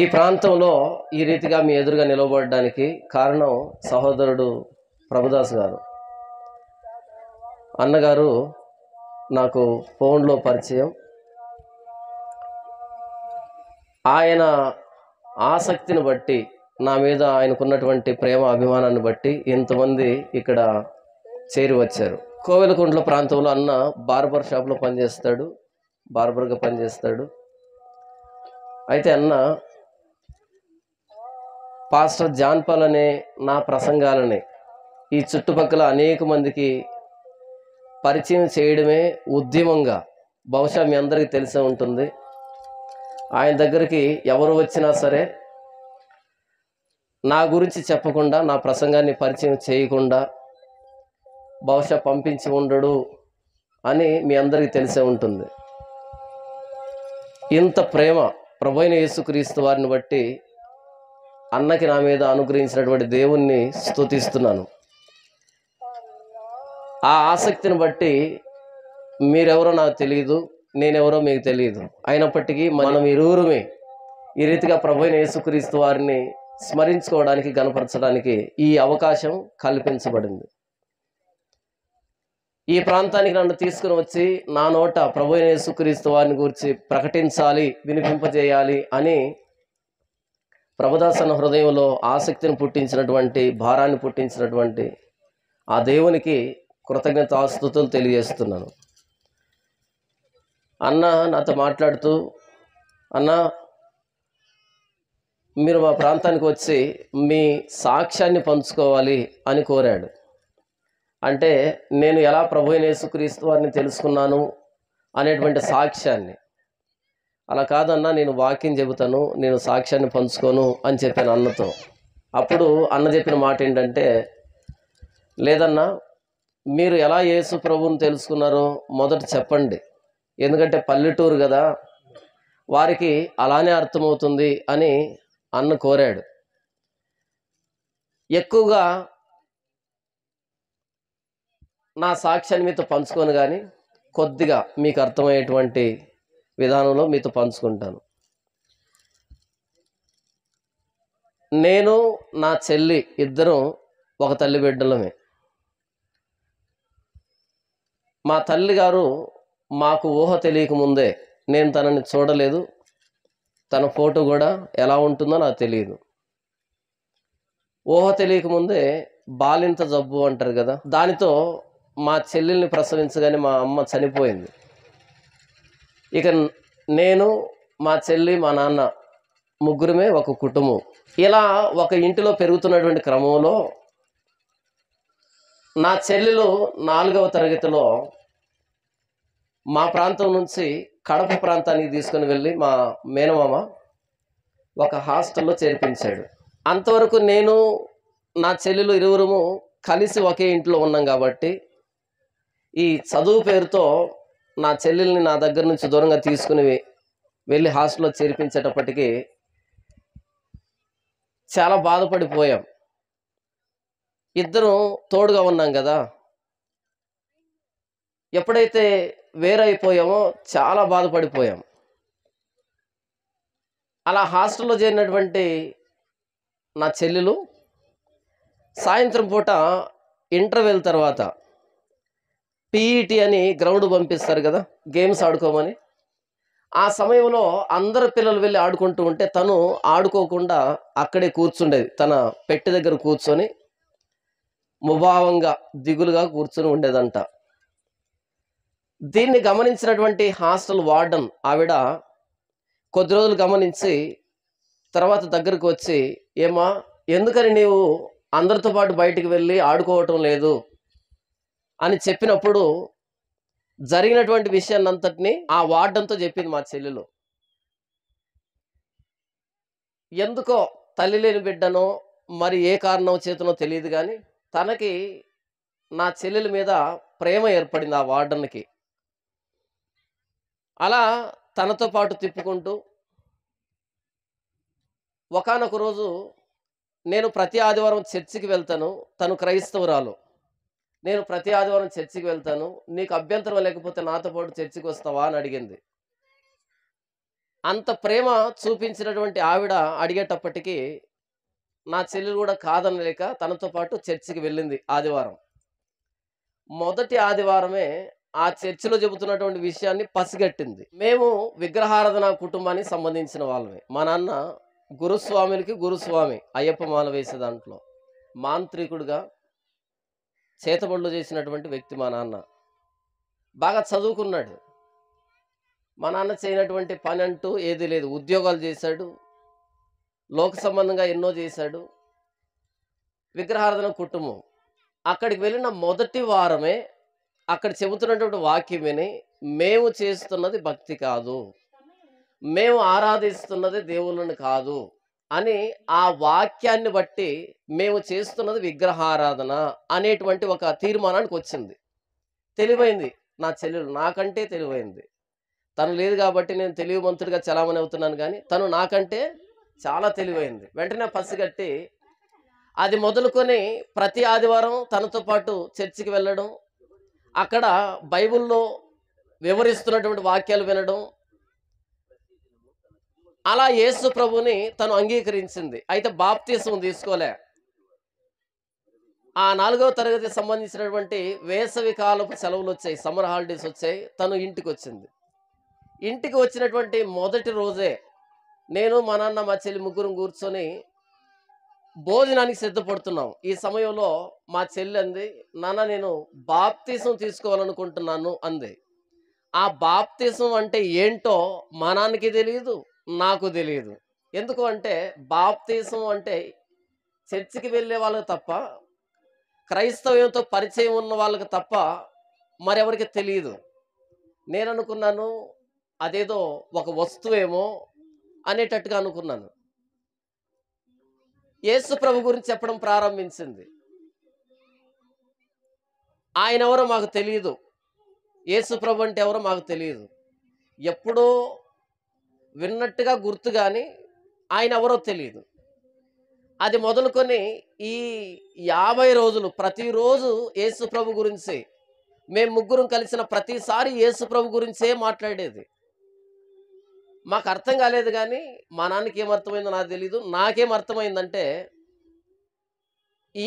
ఈ ప్రాంతంలో ఈ రీతిగా మీ ఎదురుగా నిలవబడడానికి కారణం సహోదరుడు ప్రభుదాస్ గారు అన్నగారు నాకు ఫోన్లో పరిచయం ఆయన ఆసక్తిని బట్టి నా మీద ఆయనకున్నటువంటి ప్రేమ అభిమానాన్ని బట్టి ఇంతమంది ఇక్కడ చేరి వచ్చారు కోవెలకుంట్ల ప్రాంతంలో అన్న బార్బర్ షాప్లో పనిచేస్తాడు బార్బర్గా పనిచేస్తాడు అయితే అన్న పాస్టర్ పాల్ అనే నా ప్రసంగాలని ఈ చుట్టుపక్కల అనేక మందికి పరిచయం చేయడమే ఉద్యమంగా బహుశా మీ అందరికీ తెలిసే ఉంటుంది ఆయన దగ్గరికి ఎవరు వచ్చినా సరే నా గురించి చెప్పకుండా నా ప్రసంగాన్ని పరిచయం చేయకుండా బహుశా పంపించి ఉండడు అని మీ అందరికీ తెలిసే ఉంటుంది ఇంత ప్రేమ ప్రభైన యేసుక్రీస్తు వారిని బట్టి అన్నకి నా మీద అనుగ్రహించినటువంటి దేవుణ్ణి స్థుతిస్తున్నాను ఆ ఆసక్తిని బట్టి మీరెవరో నాకు తెలియదు నేనెవరో మీకు తెలియదు అయినప్పటికీ మనం ఇరువురుమే ఈ రీతిగా ప్రభుత్వ యేసుక్రీస్తు వారిని స్మరించుకోవడానికి గనపరచడానికి ఈ అవకాశం కల్పించబడింది ఈ ప్రాంతానికి నన్ను తీసుకుని వచ్చి నా నోట ప్రభు యేసుక్రీస్తు వారిని గురించి ప్రకటించాలి వినిపింపజేయాలి అని ప్రభుదాసన హృదయంలో ఆసక్తిని పుట్టించినటువంటి భారాన్ని పుట్టించినటువంటి ఆ దేవునికి కృతజ్ఞత ఆస్తుతులు తెలియజేస్తున్నాను అన్న నాతో మాట్లాడుతూ అన్న మీరు మా ప్రాంతానికి వచ్చి మీ సాక్ష్యాన్ని పంచుకోవాలి అని కోరాడు అంటే నేను ఎలా ప్రభు నేసుక్రీస్తు వారిని తెలుసుకున్నాను అనేటువంటి సాక్ష్యాన్ని అలా కాదన్నా నేను వాక్యం చెబుతాను నేను సాక్ష్యాన్ని పంచుకోను అని చెప్పాను అన్నతో అప్పుడు అన్న చెప్పిన మాట ఏంటంటే లేదన్నా మీరు ఎలా యేసు ప్రభుని తెలుసుకున్నారో మొదట చెప్పండి ఎందుకంటే పల్లెటూరు కదా వారికి అలానే అర్థమవుతుంది అని అన్న కోరాడు ఎక్కువగా నా సాక్ష్యాన్ని మీతో పంచుకోను కానీ కొద్దిగా మీకు అర్థమయ్యేటువంటి విధానంలో మీతో పంచుకుంటాను నేను నా చెల్లి ఇద్దరం ఒక తల్లి బిడ్డలమే మా తల్లి గారు మాకు ఊహ తెలియకముందే నేను తనని చూడలేదు తన ఫోటో కూడా ఎలా ఉంటుందో నాకు తెలియదు ఊహ తెలియకముందే బాలింత జబ్బు అంటారు కదా దానితో మా చెల్లెల్ని ప్రసవించగానే మా అమ్మ చనిపోయింది ఇక నేను మా చెల్లి మా నాన్న ముగ్గురమే ఒక కుటుంబం ఇలా ఒక ఇంటిలో పెరుగుతున్నటువంటి క్రమంలో నా చెల్లెలు నాలుగవ తరగతిలో మా ప్రాంతం నుంచి కడప ప్రాంతానికి తీసుకుని వెళ్ళి మా మేనమామ ఒక హాస్టల్లో చేర్పించాడు అంతవరకు నేను నా చెల్లెలు ఇరువురము కలిసి ఒకే ఇంట్లో ఉన్నాం కాబట్టి ఈ చదువు పేరుతో నా చెల్లెల్ని నా దగ్గర నుంచి దూరంగా తీసుకుని వెళ్ళి హాస్టల్లో చేర్పించేటప్పటికీ చాలా బాధపడిపోయాం ఇద్దరం తోడుగా ఉన్నాం కదా ఎప్పుడైతే వేరైపోయామో చాలా బాధపడిపోయాం అలా హాస్టల్లో చేరినటువంటి నా చెల్లెలు సాయంత్రం పూట ఇంటర్వెల్ తర్వాత పీఈటీ అని గ్రౌండ్ పంపిస్తారు కదా గేమ్స్ ఆడుకోమని ఆ సమయంలో అందరు పిల్లలు వెళ్ళి ఆడుకుంటూ ఉంటే తను ఆడుకోకుండా అక్కడే కూర్చుండేది తన పెట్టె దగ్గర కూర్చొని ముభావంగా దిగులుగా కూర్చొని ఉండేదంట దీన్ని గమనించినటువంటి హాస్టల్ వార్డన్ ఆవిడ కొద్ది రోజులు గమనించి తర్వాత దగ్గరకు వచ్చి ఏమా ఎందుకని నీవు అందరితో పాటు బయటికి వెళ్ళి ఆడుకోవటం లేదు అని చెప్పినప్పుడు జరిగినటువంటి విషయాన్ని అంతటిని ఆ వార్డంతో చెప్పింది మా చెల్లెలు ఎందుకో తల్లి లేని బిడ్డనో మరి ఏ కారణం చేతనో తెలియదు కానీ తనకి నా చెల్లెల మీద ప్రేమ ఏర్పడింది ఆ వార్డన్కి అలా తనతో పాటు తిప్పుకుంటూ ఒకనొక రోజు నేను ప్రతి ఆదివారం చర్చికి వెళ్తాను తను క్రైస్తవురాలు నేను ప్రతి ఆదివారం చర్చికి వెళ్తాను నీకు అభ్యంతరం లేకపోతే నాతో పాటు చర్చికి వస్తావా అని అడిగింది అంత ప్రేమ చూపించినటువంటి ఆవిడ అడిగేటప్పటికీ నా చెల్లెలు కూడా కాదనలేక తనతో పాటు చర్చికి వెళ్ళింది ఆదివారం మొదటి ఆదివారమే ఆ చర్చిలో చెబుతున్నటువంటి విషయాన్ని పసిగట్టింది మేము విగ్రహారాధన కుటుంబానికి సంబంధించిన వాళ్ళమే మా నాన్న గురుస్వాములకి గురుస్వామి అయ్యప్ప మాల వేసే దాంట్లో మాంత్రికుడుగా చేతబడులు చేసినటువంటి వ్యక్తి మా నాన్న బాగా చదువుకున్నాడు మా నాన్న చేయనటువంటి పని అంటూ ఏది లేదు ఉద్యోగాలు చేశాడు లోక సంబంధంగా ఎన్నో చేశాడు విగ్రహార్థన కుటుంబం అక్కడికి వెళ్ళిన మొదటి వారమే అక్కడ చెబుతున్నటువంటి వాక్యమని మేము చేస్తున్నది భక్తి కాదు మేము ఆరాధిస్తున్నది దేవుళ్ళని కాదు అని ఆ వాక్యాన్ని బట్టి మేము చేస్తున్నది విగ్రహారాధన అనేటువంటి ఒక తీర్మానానికి వచ్చింది తెలివైంది నా చెల్లెలు నాకంటే తెలివైంది తను లేదు కాబట్టి నేను తెలివిమంతుడిగా చలామణి అవుతున్నాను కానీ తను నాకంటే చాలా తెలివైంది వెంటనే పసిగట్టి అది మొదలుకొని ప్రతి ఆదివారం తనతో పాటు చర్చికి వెళ్ళడం అక్కడ బైబిల్లో వివరిస్తున్నటువంటి వాక్యాలు వినడం అలా యేసు ప్రభుని తను అంగీకరించింది అయితే బాప్తీసం తీసుకోలే ఆ నాలుగవ తరగతి సంబంధించినటువంటి వేసవి కాలపు సెలవులు వచ్చాయి సమ్మర్ హాలిడేస్ వచ్చాయి తను ఇంటికి వచ్చింది ఇంటికి వచ్చినటువంటి మొదటి రోజే నేను మా నాన్న మా చెల్లి ముగ్గురు కూర్చొని భోజనానికి సిద్ధపడుతున్నాం ఈ సమయంలో మా చెల్లి అంది నాన్న నేను బాప్తీసం తీసుకోవాలనుకుంటున్నాను అంది ఆ బాప్తీసం అంటే ఏంటో మా నాన్నకి తెలియదు నాకు తెలియదు ఎందుకు అంటే బాప్తీసం అంటే చర్చికి వెళ్ళే వాళ్ళకి తప్ప క్రైస్తవ్యంతో పరిచయం ఉన్న వాళ్ళకి తప్ప మరెవరికి తెలియదు నేను అనుకున్నాను అదేదో ఒక వస్తువేమో అనేటట్టుగా అనుకున్నాను యేసు ప్రభు గురించి చెప్పడం ప్రారంభించింది ఆయన ఎవరో మాకు తెలియదు యేసు ప్రభు అంటే ఎవరో మాకు తెలియదు ఎప్పుడో విన్నట్టుగా గుర్తు కానీ ఆయన ఎవరో తెలియదు అది మొదలుకొని ఈ యాభై రోజులు ప్రతిరోజు యేసు ప్రభు గురించి మేము ముగ్గురం కలిసిన ప్రతిసారి యేసు ప్రభు గురించే మాట్లాడేది మాకు అర్థం కాలేదు కానీ మా నాన్నకి ఏమర్థమైందో నాకు తెలీదు నాకేం అర్థమైందంటే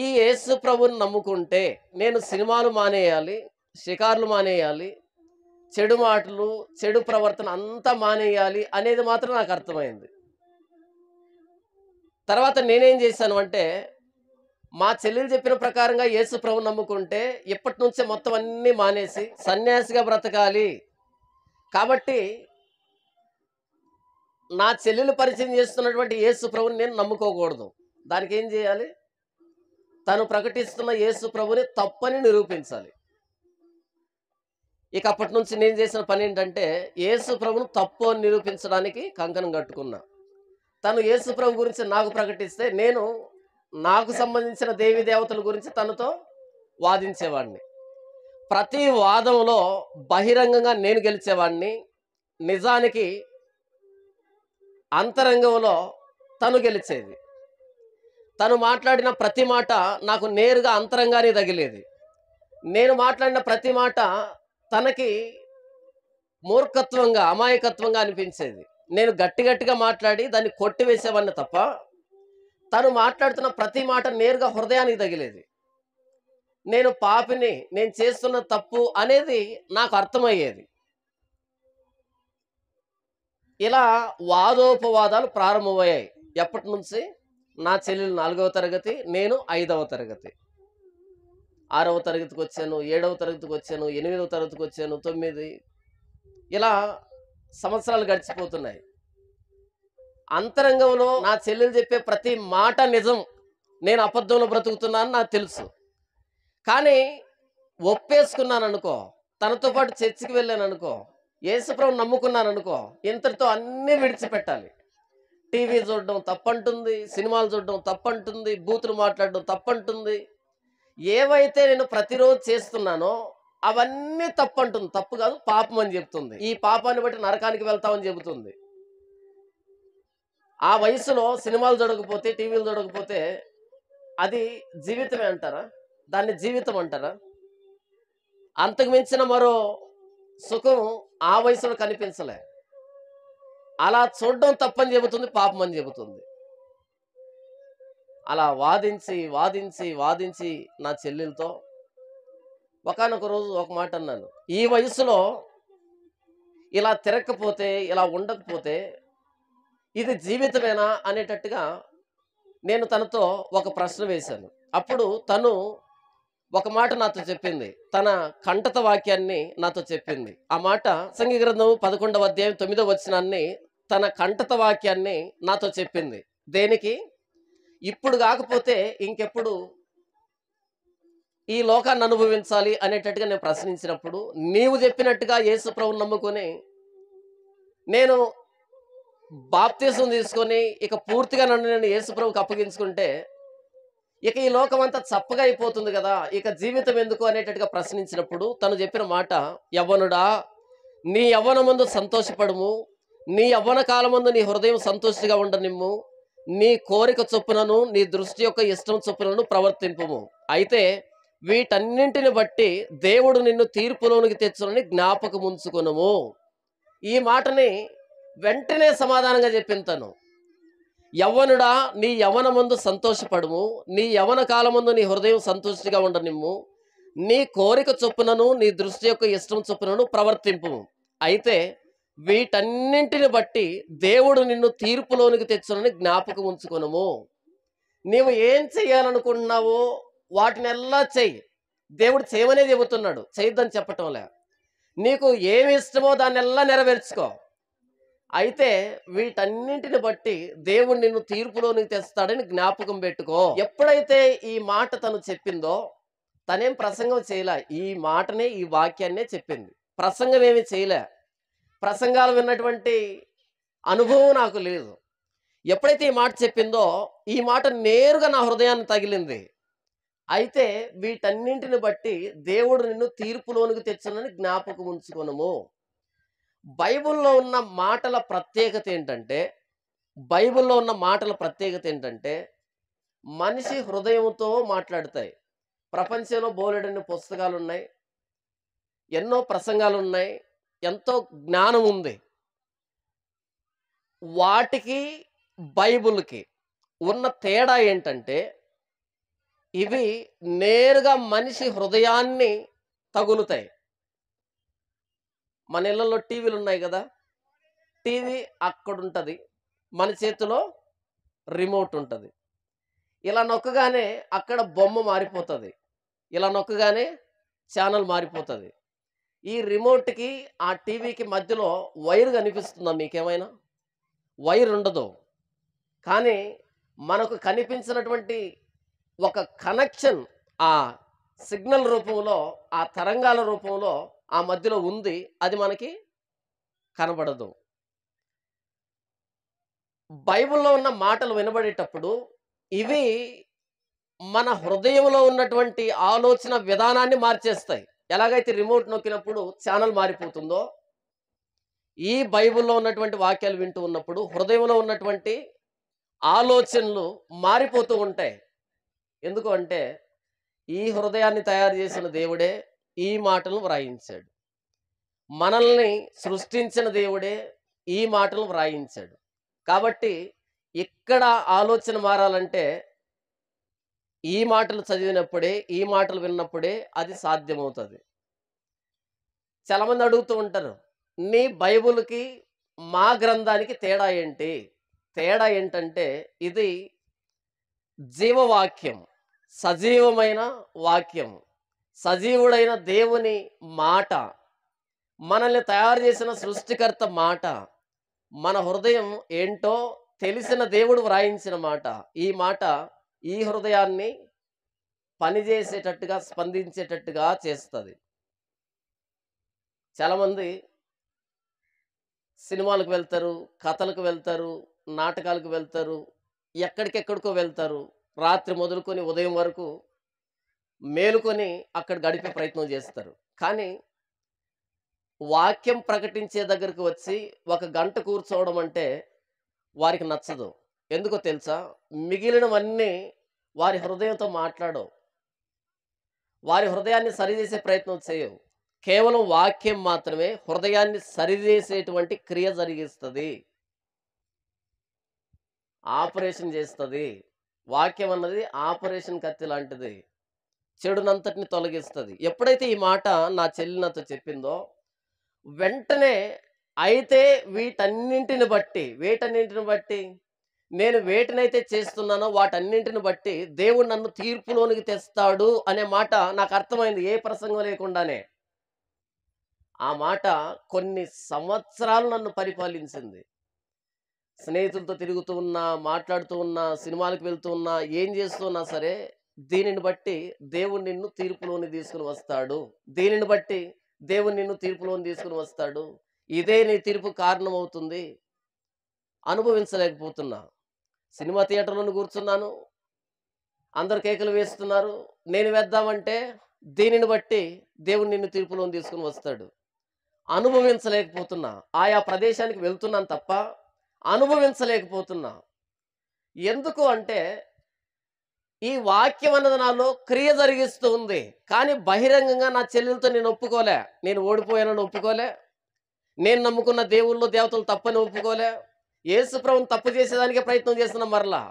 ఈ యేసు ప్రభుని నమ్ముకుంటే నేను సినిమాలు మానేయాలి షికార్లు మానేయాలి చెడు మాటలు చెడు ప్రవర్తన అంతా మానేయాలి అనేది మాత్రం నాకు అర్థమైంది తర్వాత నేనేం చేశాను అంటే మా చెల్లెలు చెప్పిన ప్రకారంగా యేసు ప్రభు నమ్ముకుంటే ఇప్పటి నుంచే మొత్తం అన్నీ మానేసి సన్యాసిగా బ్రతకాలి కాబట్టి నా చెల్లెలు పరిచయం చేస్తున్నటువంటి యేసు ప్రభుని నేను నమ్ముకోకూడదు దానికి ఏం చేయాలి తను ప్రకటిస్తున్న యేసు ప్రభుని తప్పని నిరూపించాలి ఇక అప్పటి నుంచి నేను చేసిన పని ఏంటంటే యేసు ప్రభును తప్పు అని నిరూపించడానికి కంకణం కట్టుకున్నా తను యేసు ప్రభు గురించి నాకు ప్రకటిస్తే నేను నాకు సంబంధించిన దేవి దేవతల గురించి తనతో వాదించేవాడిని ప్రతి వాదంలో బహిరంగంగా నేను గెలిచేవాడిని నిజానికి అంతరంగంలో తను గెలిచేది తను మాట్లాడిన ప్రతి మాట నాకు నేరుగా అంతరంగానే తగిలేది నేను మాట్లాడిన ప్రతి మాట తనకి మూర్ఖత్వంగా అమాయకత్వంగా అనిపించేది నేను గట్టి గట్టిగా మాట్లాడి దాన్ని కొట్టివేసేవాడిని తప్ప తను మాట్లాడుతున్న ప్రతి మాట నేరుగా హృదయానికి తగిలేది నేను పాపిని నేను చేస్తున్న తప్పు అనేది నాకు అర్థమయ్యేది ఇలా వాదోపవాదాలు ప్రారంభమయ్యాయి ఎప్పటి నుంచి నా చెల్లెలు నాలుగవ తరగతి నేను ఐదవ తరగతి ఆరవ తరగతికి వచ్చాను ఏడవ తరగతికి వచ్చాను ఎనిమిదవ తరగతికి వచ్చాను తొమ్మిది ఇలా సంవత్సరాలు గడిచిపోతున్నాయి అంతరంగంలో నా చెల్లెలు చెప్పే ప్రతి మాట నిజం నేను అబద్ధంలో బ్రతుకుతున్నాను నాకు తెలుసు కానీ ఒప్పేసుకున్నాను అనుకో తనతో పాటు చర్చికి వెళ్ళాను అనుకో యేసుప్రభు నమ్ముకున్నాను అనుకో ఇంతటితో అన్నీ విడిచిపెట్టాలి టీవీ చూడడం తప్పంటుంది సినిమాలు చూడడం తప్పంటుంది బూతులు మాట్లాడడం తప్పంటుంది ఏవైతే నేను ప్రతిరోజు చేస్తున్నానో అవన్నీ తప్పు అంటుంది తప్పు కాదు పాపం అని చెప్తుంది ఈ పాపాన్ని బట్టి నరకానికి వెళ్తామని చెబుతుంది ఆ వయసులో సినిమాలు చూడకపోతే టీవీలు చూడకపోతే అది జీవితమే అంటారా దాన్ని జీవితం అంటారా అంతకు మించిన మరో సుఖం ఆ వయసులో కనిపించలే అలా చూడడం తప్పని చెబుతుంది పాపం అని చెబుతుంది అలా వాదించి వాదించి వాదించి నా చెల్లెలతో ఒకనొక రోజు ఒక మాట అన్నాను ఈ వయసులో ఇలా తిరగకపోతే ఇలా ఉండకపోతే ఇది జీవితమేనా అనేటట్టుగా నేను తనతో ఒక ప్రశ్న వేశాను అప్పుడు తను ఒక మాట నాతో చెప్పింది తన కంటత వాక్యాన్ని నాతో చెప్పింది ఆ మాట సంఘ గ్రంథం పదకొండవ అధ్యాయం తొమ్మిదవ వచ్చినాన్ని తన కంటత వాక్యాన్ని నాతో చెప్పింది దేనికి ఇప్పుడు కాకపోతే ఇంకెప్పుడు ఈ లోకాన్ని అనుభవించాలి అనేటట్టుగా నేను ప్రశ్నించినప్పుడు నీవు చెప్పినట్టుగా యేసు ప్రభుని నమ్ముకొని నేను బాప్తీసం తీసుకొని ఇక పూర్తిగా నన్ను నేను యేసు ప్రభుకి అప్పగించుకుంటే ఇక ఈ లోకం అంతా చప్పగా అయిపోతుంది కదా ఇక జీవితం ఎందుకు అనేటట్టుగా ప్రశ్నించినప్పుడు తను చెప్పిన మాట యవ్వనుడా నీ యవ్వన ముందు సంతోషపడము నీ యవ్వన కాలం నీ హృదయం సంతోషిగా ఉండనిమ్ము నీ కోరిక చొప్పునను నీ దృష్టి యొక్క ఇష్టం చొప్పునను ప్రవర్తింపు అయితే వీటన్నింటిని బట్టి దేవుడు నిన్ను తీర్పులోనికి తెచ్చునని జ్ఞాపకం ఉంచుకునము ఈ మాటని వెంటనే సమాధానంగా చెప్పింతను యవ్వనుడా నీ ముందు సంతోషపడము నీ యవన కాలముందు నీ హృదయం సంతోషిగా ఉండనిమ్ము నీ కోరిక చొప్పునను నీ దృష్టి యొక్క ఇష్టం చొప్పునను ప్రవర్తింపు అయితే వీటన్నింటిని బట్టి దేవుడు నిన్ను తీర్పులోనికి తెచ్చునని జ్ఞాపకం ఉంచుకునము నీవు ఏం చెయ్యాలనుకుంటున్నావో వాటిని ఎలా చెయ్యి దేవుడు చేయమనే చెబుతున్నాడు చేయొద్దని లే నీకు ఏమి ఇష్టమో దాన్ని ఎలా నెరవేర్చుకో అయితే వీటన్నింటిని బట్టి దేవుడు నిన్ను తీర్పులోనికి తెస్తాడని జ్ఞాపకం పెట్టుకో ఎప్పుడైతే ఈ మాట తను చెప్పిందో తనేం ప్రసంగం చేయలే ఈ మాటనే ఈ వాక్యాన్నే చెప్పింది ప్రసంగం ఏమి చేయలే ప్రసంగాలు విన్నటువంటి అనుభవం నాకు లేదు ఎప్పుడైతే ఈ మాట చెప్పిందో ఈ మాట నేరుగా నా హృదయాన్ని తగిలింది అయితే వీటన్నింటిని బట్టి దేవుడు నిన్ను తీర్పులోనికి తెచ్చునని జ్ఞాపకం ఉంచుకొనము బైబిల్లో ఉన్న మాటల ప్రత్యేకత ఏంటంటే బైబిల్లో ఉన్న మాటల ప్రత్యేకత ఏంటంటే మనిషి హృదయంతో మాట్లాడతాయి ప్రపంచంలో బోలెడన్ని పుస్తకాలు ఉన్నాయి ఎన్నో ప్రసంగాలు ఉన్నాయి ఎంతో జ్ఞానం ఉంది వాటికి బైబుల్కి ఉన్న తేడా ఏంటంటే ఇవి నేరుగా మనిషి హృదయాన్ని తగులుతాయి మన ఇళ్ళల్లో టీవీలు ఉన్నాయి కదా టీవీ అక్కడుంటుంది మన చేతిలో రిమోట్ ఉంటుంది ఇలా నొక్కగానే అక్కడ బొమ్మ మారిపోతుంది ఇలా నొక్కగానే ఛానల్ మారిపోతుంది ఈ రిమోట్కి ఆ టీవీకి మధ్యలో వైర్ కనిపిస్తుందా మీకేమైనా వైర్ ఉండదు కానీ మనకు కనిపించినటువంటి ఒక కనెక్షన్ ఆ సిగ్నల్ రూపంలో ఆ తరంగాల రూపంలో ఆ మధ్యలో ఉంది అది మనకి కనబడదు బైబిల్లో ఉన్న మాటలు వినబడేటప్పుడు ఇవి మన హృదయంలో ఉన్నటువంటి ఆలోచన విధానాన్ని మార్చేస్తాయి ఎలాగైతే రిమోట్ నొక్కినప్పుడు ఛానల్ మారిపోతుందో ఈ బైబిల్లో ఉన్నటువంటి వాక్యాలు వింటూ ఉన్నప్పుడు హృదయంలో ఉన్నటువంటి ఆలోచనలు మారిపోతూ ఉంటాయి ఎందుకు అంటే ఈ హృదయాన్ని తయారు చేసిన దేవుడే ఈ మాటలను వ్రాయించాడు మనల్ని సృష్టించిన దేవుడే ఈ మాటలు వ్రాయించాడు కాబట్టి ఇక్కడ ఆలోచన మారాలంటే ఈ మాటలు చదివినప్పుడే ఈ మాటలు విన్నప్పుడే అది సాధ్యమవుతుంది మంది అడుగుతూ ఉంటారు నీ బైబుల్కి మా గ్రంథానికి తేడా ఏంటి తేడా ఏంటంటే ఇది జీవవాక్యం సజీవమైన వాక్యం సజీవుడైన దేవుని మాట మనల్ని తయారు చేసిన సృష్టికర్త మాట మన హృదయం ఏంటో తెలిసిన దేవుడు వ్రాయించిన మాట ఈ మాట ఈ హృదయాన్ని పనిచేసేటట్టుగా స్పందించేటట్టుగా చేస్తుంది చాలామంది సినిమాలకు వెళ్తారు కథలకు వెళ్తారు నాటకాలకు వెళ్తారు ఎక్కడికెక్కడికో వెళ్తారు రాత్రి మొదలుకొని ఉదయం వరకు మేలుకొని అక్కడ గడిపే ప్రయత్నం చేస్తారు కానీ వాక్యం ప్రకటించే దగ్గరికి వచ్చి ఒక గంట కూర్చోవడం అంటే వారికి నచ్చదు ఎందుకో తెలుసా మిగిలినవన్నీ వారి హృదయంతో మాట్లాడవు వారి హృదయాన్ని సరిచేసే ప్రయత్నం చేయవు కేవలం వాక్యం మాత్రమే హృదయాన్ని సరిచేసేటువంటి క్రియ జరిగిస్తుంది ఆపరేషన్ చేస్తుంది వాక్యం అన్నది ఆపరేషన్ కత్తి లాంటిది చెడునంతటిని తొలగిస్తుంది ఎప్పుడైతే ఈ మాట నా చెల్లి నాతో చెప్పిందో వెంటనే అయితే వీటన్నింటిని బట్టి వీటన్నింటిని బట్టి నేను వేటినైతే చేస్తున్నానో వాటన్నింటిని బట్టి దేవుడు నన్ను తీర్పులోనికి తెస్తాడు అనే మాట నాకు అర్థమైంది ఏ ప్రసంగం లేకుండానే ఆ మాట కొన్ని సంవత్సరాలు నన్ను పరిపాలించింది స్నేహితులతో తిరుగుతూ ఉన్నా మాట్లాడుతూ ఉన్నా సినిమాలకు వెళ్తూ ఉన్నా ఏం చేస్తున్నా సరే దీనిని బట్టి దేవుడు నిన్ను తీర్పులోని తీసుకుని వస్తాడు దీనిని బట్టి దేవుడు నిన్ను తీర్పులోని తీసుకుని వస్తాడు ఇదే నీ తీర్పు కారణమవుతుంది అనుభవించలేకపోతున్నా సినిమా థియేటర్లో కూర్చున్నాను అందరు కేకలు వేస్తున్నారు నేను వేద్దామంటే దీనిని బట్టి దేవుడు నిన్ను తీర్పులోని తీసుకుని వస్తాడు అనుభవించలేకపోతున్నా ఆయా ప్రదేశానికి వెళ్తున్నాను తప్ప అనుభవించలేకపోతున్నా ఎందుకు అంటే ఈ వాక్యం అన్నది నాలో క్రియ జరిగిస్తూ ఉంది కానీ బహిరంగంగా నా చెల్లెలతో నేను ఒప్పుకోలే నేను ఓడిపోయానని ఒప్పుకోలే నేను నమ్ముకున్న దేవుళ్ళు దేవతలు తప్పని ఒప్పుకోలే ఏసుప్రభు తప్పు చేసేదానికే ప్రయత్నం చేస్తున్నాం మరలా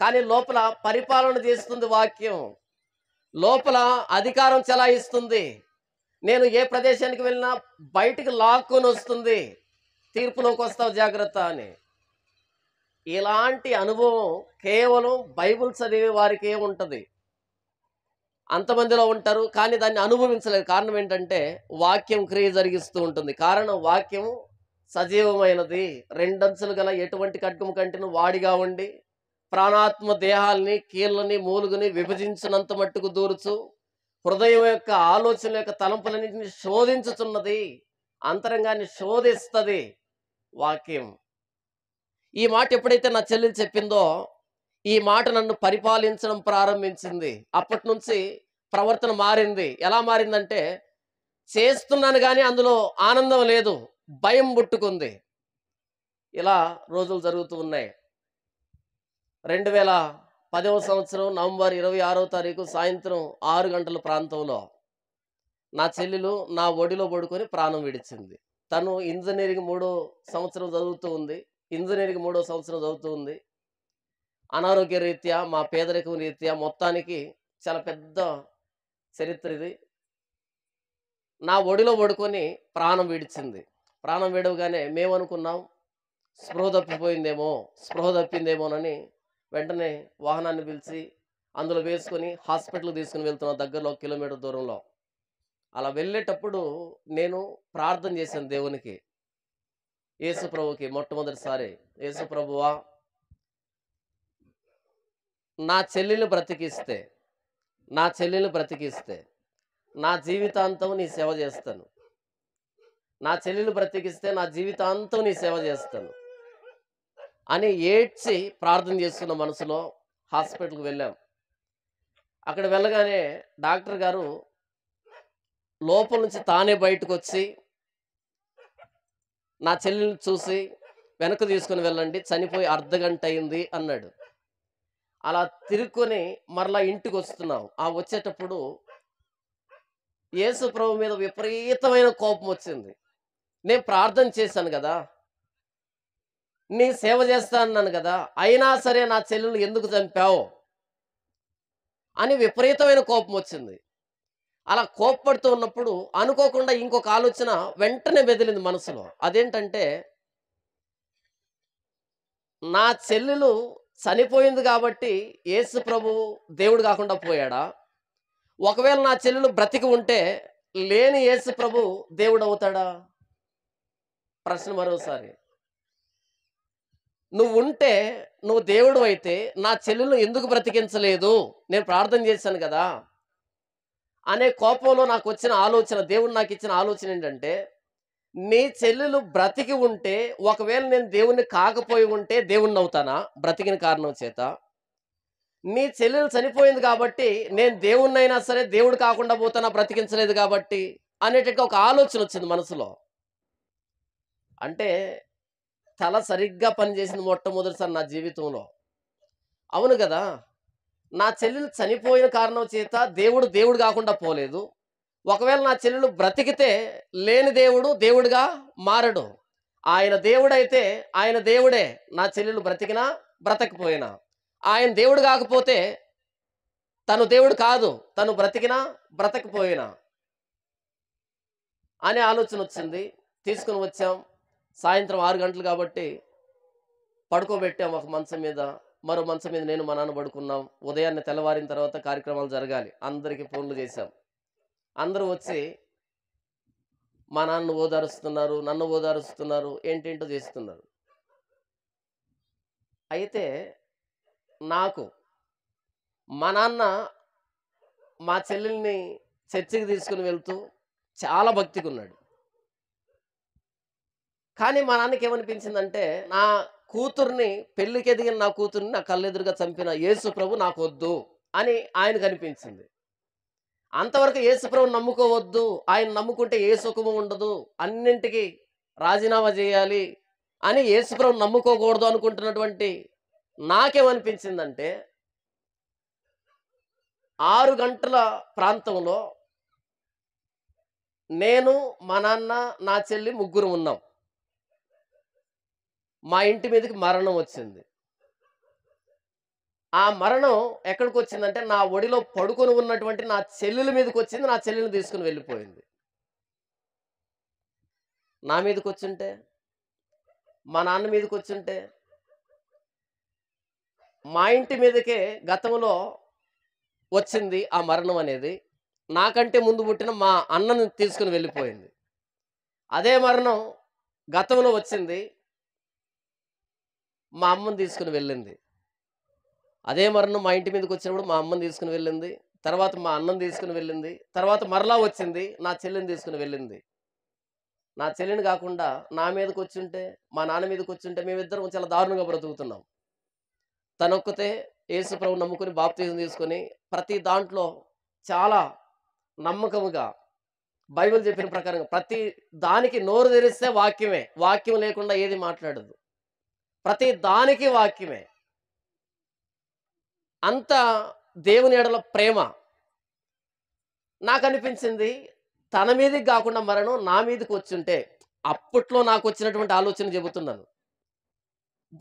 కానీ లోపల పరిపాలన చేస్తుంది వాక్యం లోపల అధికారం చలాయిస్తుంది నేను ఏ ప్రదేశానికి వెళ్ళినా బయటికి లాక్కొని వస్తుంది తీర్పులోకి వస్తావు జాగ్రత్త అని ఇలాంటి అనుభవం కేవలం బైబుల్ చదివే వారికే ఉంటుంది అంతమందిలో ఉంటారు కానీ దాన్ని అనుభవించలేదు కారణం ఏంటంటే వాక్యం క్రియ జరిగిస్తూ ఉంటుంది కారణం వాక్యం సజీవమైనది రెండంచులు గల ఎటువంటి ఖడ్గము కంటిను వాడిగా ఉండి ప్రాణాత్మ దేహాల్ని కీళ్ళని మూలుగుని విభజించినంత మట్టుకు దూరుచు హృదయం యొక్క ఆలోచన యొక్క తలంపులన్నింటిని శోధించుతున్నది అంతరంగాన్ని శోధిస్తుంది వాక్యం ఈ మాట ఎప్పుడైతే నా చెల్లెలు చెప్పిందో ఈ మాట నన్ను పరిపాలించడం ప్రారంభించింది అప్పటి నుంచి ప్రవర్తన మారింది ఎలా మారిందంటే చేస్తున్నాను కానీ అందులో ఆనందం లేదు భయం పుట్టుకుంది ఇలా రోజులు జరుగుతూ ఉన్నాయి రెండు వేల పదవ సంవత్సరం నవంబర్ ఇరవై ఆరో తారీఖు సాయంత్రం ఆరు గంటల ప్రాంతంలో నా చెల్లెలు నా ఒడిలో పడుకొని ప్రాణం విడిచింది తను ఇంజనీరింగ్ మూడో సంవత్సరం చదువుతూ ఉంది ఇంజనీరింగ్ మూడో సంవత్సరం చదువుతూ ఉంది అనారోగ్య రీత్యా మా పేదరికం రీత్యా మొత్తానికి చాలా పెద్ద చరిత్ర ఇది నా ఒడిలో పడుకొని ప్రాణం విడిచింది ప్రాణం వేడవగానే మేమనుకున్నాం స్పృహ తప్పిపోయిందేమో స్పృహ తప్పిందేమోనని వెంటనే వాహనాన్ని పిలిచి అందులో వేసుకొని హాస్పిటల్కి తీసుకుని వెళ్తున్నాం దగ్గరలో కిలోమీటర్ దూరంలో అలా వెళ్ళేటప్పుడు నేను ప్రార్థన చేశాను దేవునికి యేసుప్రభుకి మొట్టమొదటిసారి యేసుప్రభువా నా చెల్లెలు బ్రతికిస్తే నా చెల్లెలు బ్రతికిస్తే నా జీవితాంతం నీ సేవ చేస్తాను నా చెల్లెలు బ్రతికిస్తే నా జీవితాంతం నీ సేవ చేస్తాను అని ఏడ్చి ప్రార్థన చేస్తున్న మనసులో హాస్పిటల్కి వెళ్ళాం అక్కడ వెళ్ళగానే డాక్టర్ గారు లోపల నుంచి తానే బయటకు వచ్చి నా చెల్లెల్ని చూసి వెనక్కి తీసుకుని వెళ్ళండి చనిపోయి అర్ధ గంట అయింది అన్నాడు అలా తిరుక్కొని మరలా ఇంటికి వస్తున్నాం ఆ వచ్చేటప్పుడు యేసు ప్రభు మీద విపరీతమైన కోపం వచ్చింది నేను ప్రార్థన చేశాను కదా నీ సేవ చేస్తా అన్నాను కదా అయినా సరే నా చెల్లెలు ఎందుకు చంపావు అని విపరీతమైన కోపం వచ్చింది అలా కోప్పడుతూ ఉన్నప్పుడు అనుకోకుండా ఇంకొక ఆలోచన వెంటనే బెదిలింది మనసులో అదేంటంటే నా చెల్లెలు చనిపోయింది కాబట్టి యేసు ప్రభు దేవుడు కాకుండా పోయాడా ఒకవేళ నా చెల్లెలు బ్రతికి ఉంటే లేని యేసు ప్రభు దేవుడు అవుతాడా ప్రశ్న మరోసారి నువ్వు ఉంటే నువ్వు దేవుడు అయితే నా చెల్లెలు ఎందుకు బ్రతికించలేదు నేను ప్రార్థన చేశాను కదా అనే కోపంలో నాకు వచ్చిన ఆలోచన దేవుడు నాకు ఇచ్చిన ఆలోచన ఏంటంటే నీ చెల్లెలు బ్రతికి ఉంటే ఒకవేళ నేను దేవుణ్ణి కాకపోయి ఉంటే దేవుణ్ణి అవుతానా బ్రతికిన కారణం చేత నీ చెల్లెలు చనిపోయింది కాబట్టి నేను దేవుణ్ణైనా సరే దేవుడు కాకుండా పోతానా బ్రతికించలేదు కాబట్టి అనేటట్టు ఒక ఆలోచన వచ్చింది మనసులో అంటే తల సరిగ్గా పనిచేసింది మొట్టమొదటిసారి నా జీవితంలో అవును కదా నా చెల్లెలు చనిపోయిన కారణం చేత దేవుడు దేవుడు కాకుండా పోలేదు ఒకవేళ నా చెల్లెలు బ్రతికితే లేని దేవుడు దేవుడుగా మారడు ఆయన దేవుడైతే ఆయన దేవుడే నా చెల్లెలు బ్రతికినా బ్రతకపోయినా ఆయన దేవుడు కాకపోతే తను దేవుడు కాదు తను బ్రతికినా బ్రతకపోయినా అనే ఆలోచన వచ్చింది తీసుకుని వచ్చాం సాయంత్రం ఆరు గంటలు కాబట్టి పడుకోబెట్టాం ఒక మంచం మీద మరో మంచం మీద నేను మా నాన్న పడుకున్నాం ఉదయాన్నే తెల్లవారిన తర్వాత కార్యక్రమాలు జరగాలి అందరికీ ఫోన్లు చేశాం అందరూ వచ్చి మా నాన్న ఓదారుస్తున్నారు నన్ను ఓదారుస్తున్నారు ఏంటేంటో చేస్తున్నారు అయితే నాకు మా నాన్న మా చెల్లెల్ని చర్చికి తీసుకుని వెళ్తూ చాలా భక్తికి ఉన్నాడు కానీ మా నాన్నకి ఏమనిపించిందంటే నా కూతుర్ని పెళ్లికి ఎదిగిన నా కూతుర్ని నా కళ్ళెదురుగా చంపిన యేసు ప్రభు నాకు వద్దు అని ఆయనకు అనిపించింది అంతవరకు యేసుప్రభు నమ్ముకోవద్దు ఆయన నమ్ముకుంటే ఏ సుఖము ఉండదు అన్నింటికి రాజీనామా చేయాలి అని యేసుప్రభు నమ్ముకోకూడదు అనుకుంటున్నటువంటి నాకేమనిపించిందంటే ఆరు గంటల ప్రాంతంలో నేను మా నాన్న నా చెల్లి ముగ్గురు ఉన్నాం మా ఇంటి మీదకి మరణం వచ్చింది ఆ మరణం ఎక్కడికి వచ్చిందంటే నా ఒడిలో పడుకొని ఉన్నటువంటి నా చెల్లెల మీదకి వచ్చింది నా చెల్లెని తీసుకుని వెళ్ళిపోయింది నా మీదకి వచ్చుంటే మా నాన్న మీదకి వచ్చుంటే మా ఇంటి మీదకే గతంలో వచ్చింది ఆ మరణం అనేది నాకంటే ముందు పుట్టిన మా అన్నను తీసుకుని వెళ్ళిపోయింది అదే మరణం గతంలో వచ్చింది మా అమ్మని తీసుకుని వెళ్ళింది అదే మరణం మా ఇంటి మీదకి వచ్చినప్పుడు మా అమ్మని తీసుకుని వెళ్ళింది తర్వాత మా అన్నం తీసుకుని వెళ్ళింది తర్వాత మరలా వచ్చింది నా చెల్లిని తీసుకుని వెళ్ళింది నా చెల్లిని కాకుండా నా మీదకి ఉంటే మా నాన్న మీదకి వచ్చుంటే మేమిద్దరం చాలా దారుణంగా బ్రతుకుతున్నాం తనొక్కతే యేసు ప్రభు నమ్ముకుని బాప్తీజం తీసుకొని ప్రతి దాంట్లో చాలా నమ్మకముగా బైబిల్ చెప్పిన ప్రకారంగా ప్రతి దానికి నోరు తెరిస్తే వాక్యమే వాక్యం లేకుండా ఏది మాట్లాడదు ప్రతి దానికి వాక్యమే అంత దేవుని ఎడల ప్రేమ నాకు అనిపించింది తన మీదకి కాకుండా మరణం నా మీదకి ఉంటే అప్పట్లో నాకు వచ్చినటువంటి ఆలోచన చెబుతున్నాను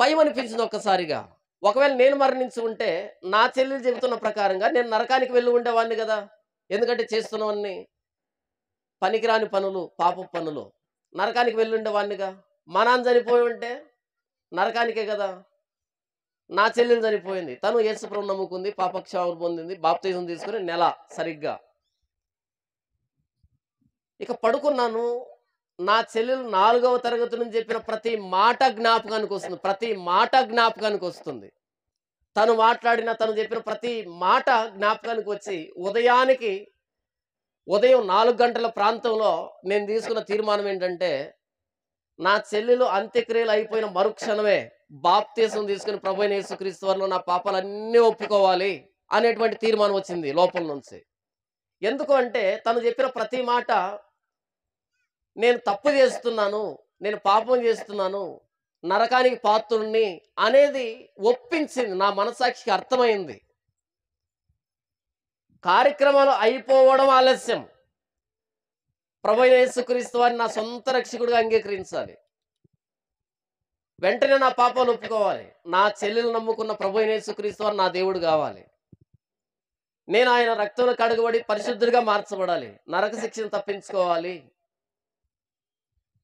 భయం అనిపించింది ఒక్కసారిగా ఒకవేళ నేను మరణించి ఉంటే నా చెల్లెలు చెబుతున్న ప్రకారంగా నేను నరకానికి వెళ్ళి ఉండేవాడిని కదా ఎందుకంటే చేస్తున్నవన్నీ పనికిరాని పనులు పాప పనులు నరకానికి వెళ్ళి ఉండేవాడినిగా మనాన్ని చనిపోయి ఉంటే నరకానికే కదా నా చెల్లెలు చనిపోయింది తను యేసుప్రభు నమ్ముకుంది పాపక్షమాపణ పొందింది బాప్తీసం తీసుకుని నెల సరిగ్గా ఇక పడుకున్నాను నా చెల్లెలు నాలుగవ తరగతి నుంచి చెప్పిన ప్రతి మాట జ్ఞాపకానికి వస్తుంది ప్రతి మాట జ్ఞాపకానికి వస్తుంది తను మాట్లాడిన తను చెప్పిన ప్రతి మాట జ్ఞాపకానికి వచ్చి ఉదయానికి ఉదయం నాలుగు గంటల ప్రాంతంలో నేను తీసుకున్న తీర్మానం ఏంటంటే నా చెల్లెలు అంత్యక్రియలు అయిపోయిన మరుక్షణమే బాప్తీసం తీసుకుని ప్రభు యేసుక్రీస్తు వారిలో నా అన్నీ ఒప్పుకోవాలి అనేటువంటి తీర్మానం వచ్చింది లోపల నుంచి ఎందుకు అంటే తను చెప్పిన ప్రతి మాట నేను తప్పు చేస్తున్నాను నేను పాపం చేస్తున్నాను నరకానికి పాత్రుణ్ణి అనేది ఒప్పించింది నా మనసాక్షికి అర్థమైంది కార్యక్రమాలు అయిపోవడం ఆలస్యం ప్రభు యేసుక్రీస్తు వారిని నా సొంత రక్షకుడిగా అంగీకరించాలి వెంటనే నా పాపాలు ఒప్పుకోవాలి నా చెల్లెలు నమ్ముకున్న ప్రభు క్రీస్తు వారు నా దేవుడు కావాలి నేను ఆయన రక్తంలో కడుగుబడి పరిశుద్ధుడిగా మార్చబడాలి నరక శిక్షను తప్పించుకోవాలి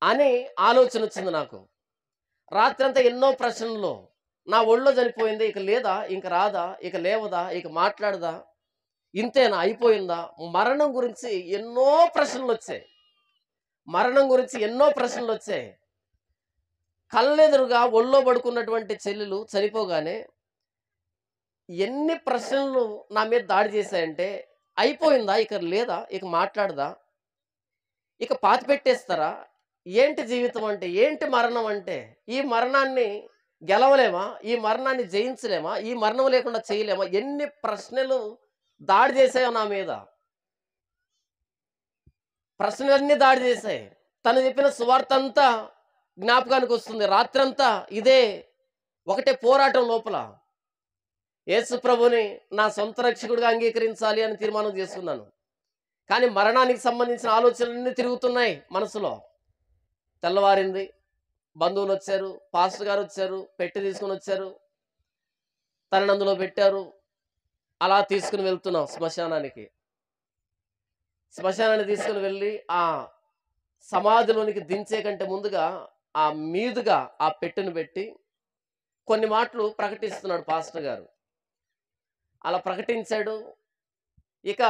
అని ఆలోచన వచ్చింది నాకు రాత్రంతా ఎన్నో ప్రశ్నలు నా ఒళ్ళో చనిపోయింది ఇక లేదా ఇంక రాదా ఇక లేవదా ఇక మాట్లాడదా ఇంతేనా అయిపోయిందా మరణం గురించి ఎన్నో ప్రశ్నలు వచ్చాయి మరణం గురించి ఎన్నో ప్రశ్నలు వచ్చాయి కళ్ళెదురుగా ఒళ్ళో పడుకున్నటువంటి చెల్లెలు చనిపోగానే ఎన్ని ప్రశ్నలు నా మీద దాడి చేశాయంటే అయిపోయిందా ఇక లేదా ఇక మాట్లాడదా ఇక పాతి పెట్టేస్తారా ఏంటి జీవితం అంటే ఏంటి మరణం అంటే ఈ మరణాన్ని గెలవలేమా ఈ మరణాన్ని జయించలేమా ఈ మరణం లేకుండా చేయలేమా ఎన్ని ప్రశ్నలు దాడి చేశాయో నా మీద ప్రశ్నలన్నీ దాడి చేశాయి తను చెప్పిన సువార్త అంతా జ్ఞాపకానికి వస్తుంది రాత్రంతా ఇదే ఒకటే పోరాటం లోపల యేసు ప్రభుని నా సొంత రక్షకుడిగా అంగీకరించాలి అని తీర్మానం చేసుకున్నాను కానీ మరణానికి సంబంధించిన ఆలోచనలన్నీ తిరుగుతున్నాయి మనసులో తెల్లవారింది బంధువులు వచ్చారు పాస్టర్ గారు వచ్చారు పెట్టి తీసుకుని వచ్చారు అందులో పెట్టారు అలా తీసుకుని వెళ్తున్నాం శ్మశానానికి శ్మశానాన్ని తీసుకుని వెళ్ళి ఆ సమాధిలోనికి దించే కంటే ముందుగా ఆ మీదుగా ఆ పెట్టును పెట్టి కొన్ని మాటలు ప్రకటిస్తున్నాడు పాస్టర్ గారు అలా ప్రకటించాడు ఇక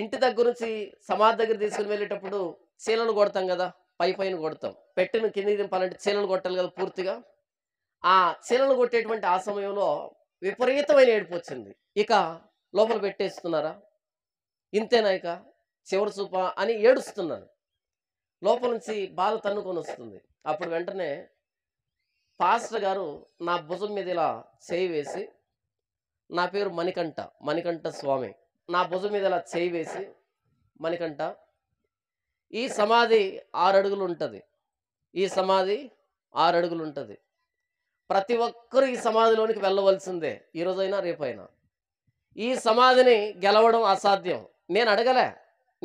ఇంటి దగ్గర నుంచి సమాధి దగ్గర తీసుకుని వెళ్ళేటప్పుడు చీలను కొడతాం కదా పై పైన కొడతాం పెట్టెను కిందికి దింపాలంటే చీలను కొట్టాలి కదా పూర్తిగా ఆ చీలను కొట్టేటువంటి ఆ సమయంలో విపరీతమైన ఏడుపు వచ్చింది ఇక లోపల పెట్టేస్తున్నారా ఇంతేనా ఇక చివరి చూప అని ఏడుస్తున్నాను లోపల నుంచి బాధ తన్నుకొని వస్తుంది అప్పుడు వెంటనే పాస్టర్ గారు నా భుజం మీద ఇలా చేయి వేసి నా పేరు మణికంఠ మణికంఠ స్వామి నా భుజం మీద ఇలా చేయి వేసి మణికంఠ ఈ సమాధి ఆరు అడుగులు ఉంటుంది ఈ సమాధి ఆరు అడుగులు ఉంటుంది ప్రతి ఒక్కరూ ఈ సమాధిలోనికి వెళ్ళవలసిందే ఈ రేపైనా ఈ సమాధిని గెలవడం అసాధ్యం నేను అడగలే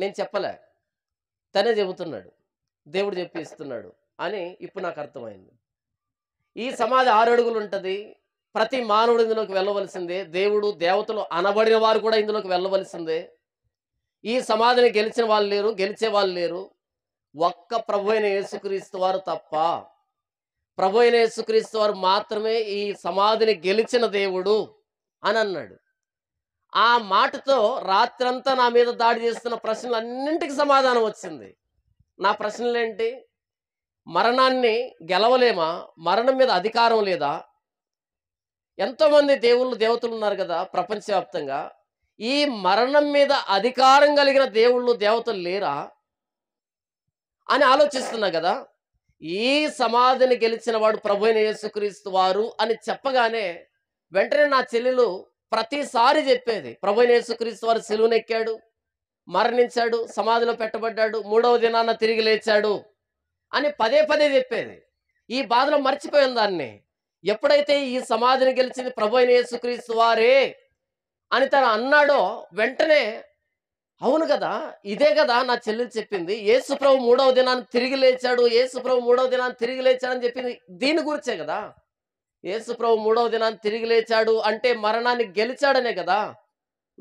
నేను చెప్పలే తనే చెబుతున్నాడు దేవుడు చెప్పిస్తున్నాడు అని ఇప్పుడు నాకు అర్థమైంది ఈ సమాధి ఆరు అడుగులు ఉంటుంది ప్రతి మానవుడు ఇందులోకి వెళ్ళవలసిందే దేవుడు దేవతలు అనబడిన వారు కూడా ఇందులోకి వెళ్ళవలసిందే ఈ సమాధిని గెలిచిన వాళ్ళు లేరు గెలిచే వాళ్ళు లేరు ఒక్క ప్రభు అయిన యేసుక్రీస్తు వారు తప్ప ప్రభు అయిన యేసుక్రీస్తు వారు మాత్రమే ఈ సమాధిని గెలిచిన దేవుడు అని అన్నాడు ఆ మాటతో రాత్రంతా నా మీద దాడి చేస్తున్న ప్రశ్నలన్నింటికి సమాధానం వచ్చింది నా ప్రశ్నలేంటి మరణాన్ని గెలవలేమా మరణం మీద అధికారం లేదా ఎంతోమంది దేవుళ్ళు దేవతలు ఉన్నారు కదా ప్రపంచవ్యాప్తంగా ఈ మరణం మీద అధికారం కలిగిన దేవుళ్ళు దేవతలు లేరా అని ఆలోచిస్తున్నా కదా ఈ సమాధిని గెలిచిన వాడు ప్రభు యేసుక్రీస్తు వారు అని చెప్పగానే వెంటనే నా చెల్లెలు ప్రతిసారి చెప్పేది ప్రభు యేసుక్రీస్తు వారు సెలువునెక్కాడు మరణించాడు సమాధిలో పెట్టబడ్డాడు మూడవ దినాన తిరిగి లేచాడు అని పదే పదే చెప్పేది ఈ బాధలో మర్చిపోయిన దాన్ని ఎప్పుడైతే ఈ సమాధిని గెలిచింది ప్రభు అయిన యేసుక్రీస్తు వారే అని తను అన్నాడో వెంటనే అవును కదా ఇదే కదా నా చెల్లెలు చెప్పింది ఏసుప్రభు మూడవ దినాన్ని తిరిగి లేచాడు ఏసుప్రభు మూడవ దినాన్ని తిరిగి లేచాడని చెప్పింది దీని గురించే కదా ఏసుప్రభు మూడవ దినాన్ని తిరిగి లేచాడు అంటే మరణాన్ని గెలిచాడనే కదా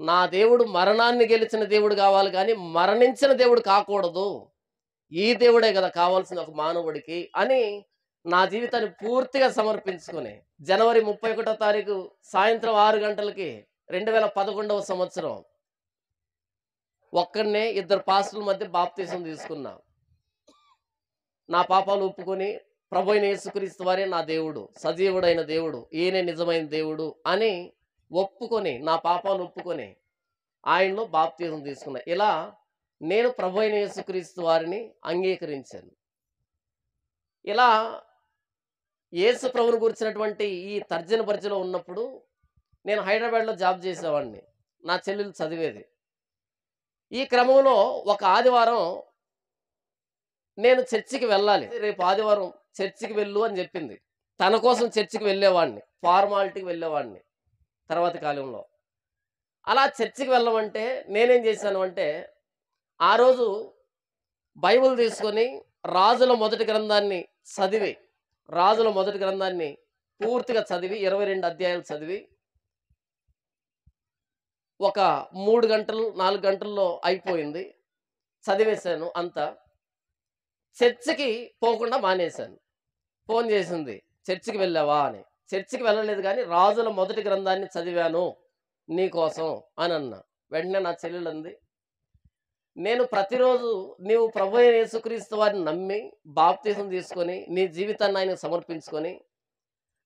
నా దేవుడు మరణాన్ని గెలిచిన దేవుడు కావాలి కానీ మరణించిన దేవుడు కాకూడదు ఈ దేవుడే కదా కావాల్సిన ఒక మానవుడికి అని నా జీవితాన్ని పూర్తిగా సమర్పించుకుని జనవరి ముప్పై ఒకటో తారీఖు సాయంత్రం ఆరు గంటలకి రెండు వేల పదకొండవ సంవత్సరం ఒక్కడనే ఇద్దరు పాస్టుల మధ్య బాప్తీసం తీసుకున్నా నా పాపాలు ఒప్పుకొని ప్రభుైన యేసుక్రీస్తు వారే నా దేవుడు సజీవుడైన దేవుడు ఈయనే నిజమైన దేవుడు అని ఒప్పుకొని నా పాపాలు ఒప్పుకొని ఆయనలో బాప్తీసం తీసుకున్నా ఇలా నేను అయిన యేసుక్రీస్తు వారిని అంగీకరించాను ఇలా యేసు ప్రభుని గురించినటువంటి ఈ తర్జన పరిచయలో ఉన్నప్పుడు నేను హైదరాబాద్లో జాబ్ చేసేవాడిని నా చెల్లెలు చదివేది ఈ క్రమంలో ఒక ఆదివారం నేను చర్చికి వెళ్ళాలి రేపు ఆదివారం చర్చికి వెళ్ళు అని చెప్పింది తన కోసం చర్చికి వెళ్ళేవాడిని ఫార్మాలిటీకి వెళ్ళేవాడిని తర్వాత కాలంలో అలా చర్చికి వెళ్ళమంటే నేనేం చేశాను అంటే ఆ రోజు బైబుల్ తీసుకొని రాజుల మొదటి గ్రంథాన్ని చదివి రాజుల మొదటి గ్రంథాన్ని పూర్తిగా చదివి ఇరవై రెండు అధ్యాయాలు చదివి ఒక మూడు గంటలు నాలుగు గంటల్లో అయిపోయింది చదివేశాను అంతా చర్చికి పోకుండా మానేశాను ఫోన్ చేసింది చర్చికి వెళ్ళావా అని చర్చికి వెళ్ళలేదు కానీ రాజుల మొదటి గ్రంథాన్ని చదివాను నీకోసం అని అన్నా వెంటనే నా చెల్లెలంది నేను ప్రతిరోజు నీవు ప్రభు యేసుక్రీస్తు వారిని నమ్మి బాప్తీసం తీసుకొని నీ జీవితాన్ని ఆయనకు సమర్పించుకొని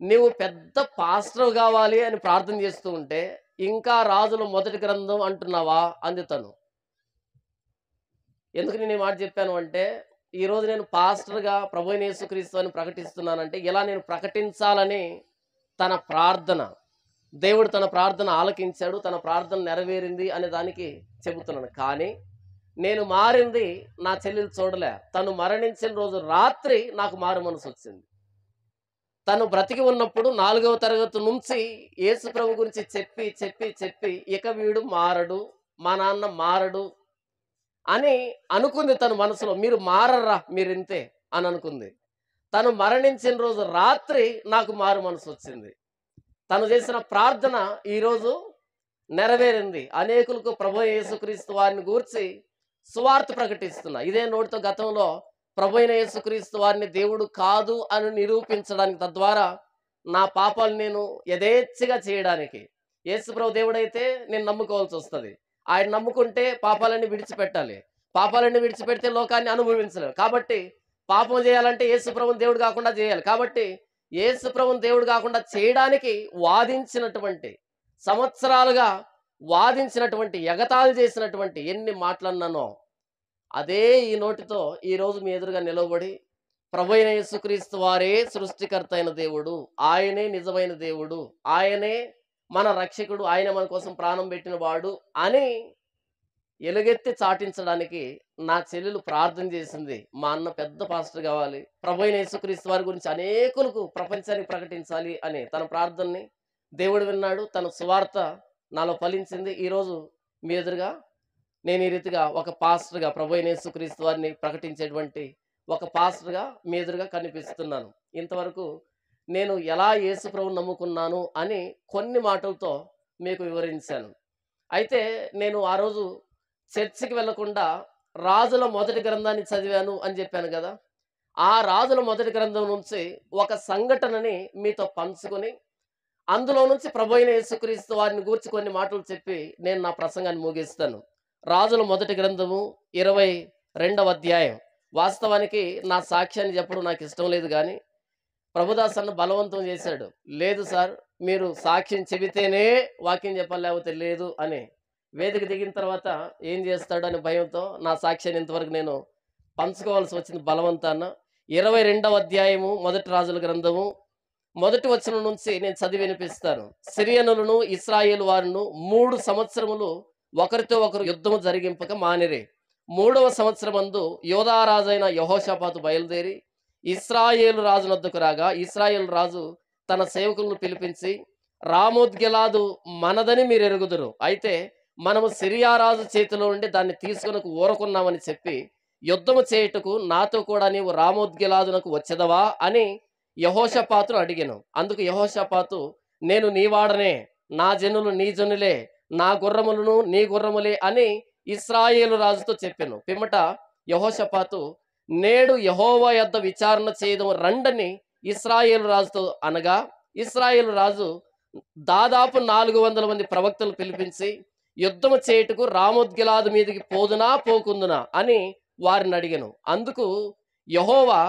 నీవు పెద్ద పాస్టర్ కావాలి అని ప్రార్థన చేస్తూ ఉంటే ఇంకా రాజులు మొదటి గ్రంథం అంటున్నావా అంది తను ఎందుకు నేను మాట చెప్పాను అంటే ఈరోజు నేను పాస్టర్గా ప్రభు క్రీస్తు అని ప్రకటిస్తున్నానంటే ఇలా నేను ప్రకటించాలని తన ప్రార్థన దేవుడు తన ప్రార్థన ఆలకించాడు తన ప్రార్థన నెరవేరింది అనే దానికి చెబుతున్నాను కానీ నేను మారింది నా చెల్లెలు చూడలే తను మరణించిన రోజు రాత్రి నాకు మారు మనసు వచ్చింది తను బ్రతికి ఉన్నప్పుడు నాలుగవ తరగతి నుంచి యేసు ప్రభు గురించి చెప్పి చెప్పి చెప్పి ఇక వీడు మారడు మా నాన్న మారడు అని అనుకుంది తను మనసులో మీరు మారరా మీరింతే అని అనుకుంది తను మరణించిన రోజు రాత్రి నాకు మారు మనసు వచ్చింది తను చేసిన ప్రార్థన ఈరోజు నెరవేరింది అనేకులకు ప్రభు యేసుక్రీస్తు వారిని గూర్చి సువార్త ప్రకటిస్తున్నా ఇదే నోటితో గతంలో ప్రభు అయిన యేసుక్రీస్తు వారిని దేవుడు కాదు అని నిరూపించడానికి తద్వారా నా పాపాలు నేను యథేచ్ఛగా చేయడానికి యేసుప్రభు దేవుడైతే నేను నమ్ముకోవాల్సి వస్తుంది ఆయన నమ్ముకుంటే పాపాలన్నీ విడిచిపెట్టాలి పాపాలన్నీ విడిచిపెడితే లోకాన్ని అనుభవించలేదు కాబట్టి పాపం చేయాలంటే యేసుప్రభుని దేవుడు కాకుండా చేయాలి కాబట్టి యేసుప్రభుని దేవుడు కాకుండా చేయడానికి వాదించినటువంటి సంవత్సరాలుగా వాదించినటువంటి ఎగతాలు చేసినటువంటి ఎన్ని మాట్లాడినానో అదే ఈ నోటితో ఈరోజు మీ ఎదురుగా నిలవబడి ప్రభు అయిన యేసుక్రీస్తు వారే సృష్టికర్త అయిన దేవుడు ఆయనే నిజమైన దేవుడు ఆయనే మన రక్షకుడు ఆయన మన కోసం ప్రాణం పెట్టిన వాడు అని ఎలుగెత్తి చాటించడానికి నా చెల్లెలు ప్రార్థన చేసింది మా అన్న పెద్ద పాస్టర్ కావాలి ప్రభు అయిన యేసుక్రీస్తు వారి గురించి అనేకులకు ప్రపంచానికి ప్రకటించాలి అని తన ప్రార్థనని దేవుడు విన్నాడు తన సువార్త నాలో ఫలించింది ఈరోజు మీ ఎదురుగా నేను ఈ రీతిగా ఒక పాస్టర్గా ప్రభు యేసుక్రీస్తు వారిని ప్రకటించేటువంటి ఒక పాస్టర్గా మీ ఎదురుగా కనిపిస్తున్నాను ఇంతవరకు నేను ఎలా యేసు ప్రభు నమ్ముకున్నాను అని కొన్ని మాటలతో మీకు వివరించాను అయితే నేను ఆ రోజు చర్చికి వెళ్లకుండా రాజుల మొదటి గ్రంథాన్ని చదివాను అని చెప్పాను కదా ఆ రాజుల మొదటి గ్రంథం నుంచి ఒక సంఘటనని మీతో పంచుకొని అందులో నుంచి ప్రభు అయిన యేసుక్రీస్తు వారిని గూర్చి కొన్ని మాటలు చెప్పి నేను నా ప్రసంగాన్ని ముగిస్తాను రాజుల మొదటి గ్రంథము ఇరవై రెండవ అధ్యాయం వాస్తవానికి నా సాక్ష్యాన్ని చెప్పడం నాకు ఇష్టం లేదు కానీ ప్రభుదాస్ అన్న బలవంతం చేశాడు లేదు సార్ మీరు సాక్ష్యం చెబితేనే వాక్యం చెప్పాలి లేకపోతే లేదు అని వేదిక దిగిన తర్వాత ఏం చేస్తాడు అనే భయంతో నా సాక్ష్యాన్ని ఇంతవరకు నేను పంచుకోవాల్సి వచ్చింది బలవంతాన్న ఇరవై రెండవ అధ్యాయము మొదటి రాజుల గ్రంథము మొదటి వచనం నుంచి నేను చదివి వినిపిస్తాను సిరియనులను ఇస్రాయేల్ వారును మూడు సంవత్సరములు ఒకరితో ఒకరు యుద్ధము జరిగింపక మానిరే మూడవ సంవత్సరమందు యోధారాజైన యహోషపాతు బయలుదేరి ఇస్రాయేల్ రాజు నద్దుకు రాగా ఇస్రాయేల్ రాజు తన సేవకులను పిలిపించి రామోద్గిలాదు మనదని మీరు ఎరుగుదురు అయితే మనము సిరియా రాజు చేతిలో ఉండి దాన్ని తీసుకుని ఊరుకున్నామని చెప్పి యుద్ధము చేయుటకు నాతో కూడా నీవు రామోద్గిలాదునకు వచ్చేదవా అని యహోషపాతును అడిగాను అందుకు యహోషపాతు నేను నీవాడనే నా జనులు నీ జనులే నా గుర్రములను నీ గుర్రములే అని ఇస్రాయేలు రాజుతో చెప్పాను పిమ్మట యహోషపాతు నేడు యహోవా యొద్ విచారణ చేయడం రండని ఇస్రాయేలు రాజుతో అనగా ఇస్రాయేల్ రాజు దాదాపు నాలుగు వందల మంది ప్రవక్తలు పిలిపించి యుద్ధము చేయుటకు రామోద్గిలాదు మీదకి పోదునా పోకుందునా అని వారిని అడిగాను అందుకు యహోవా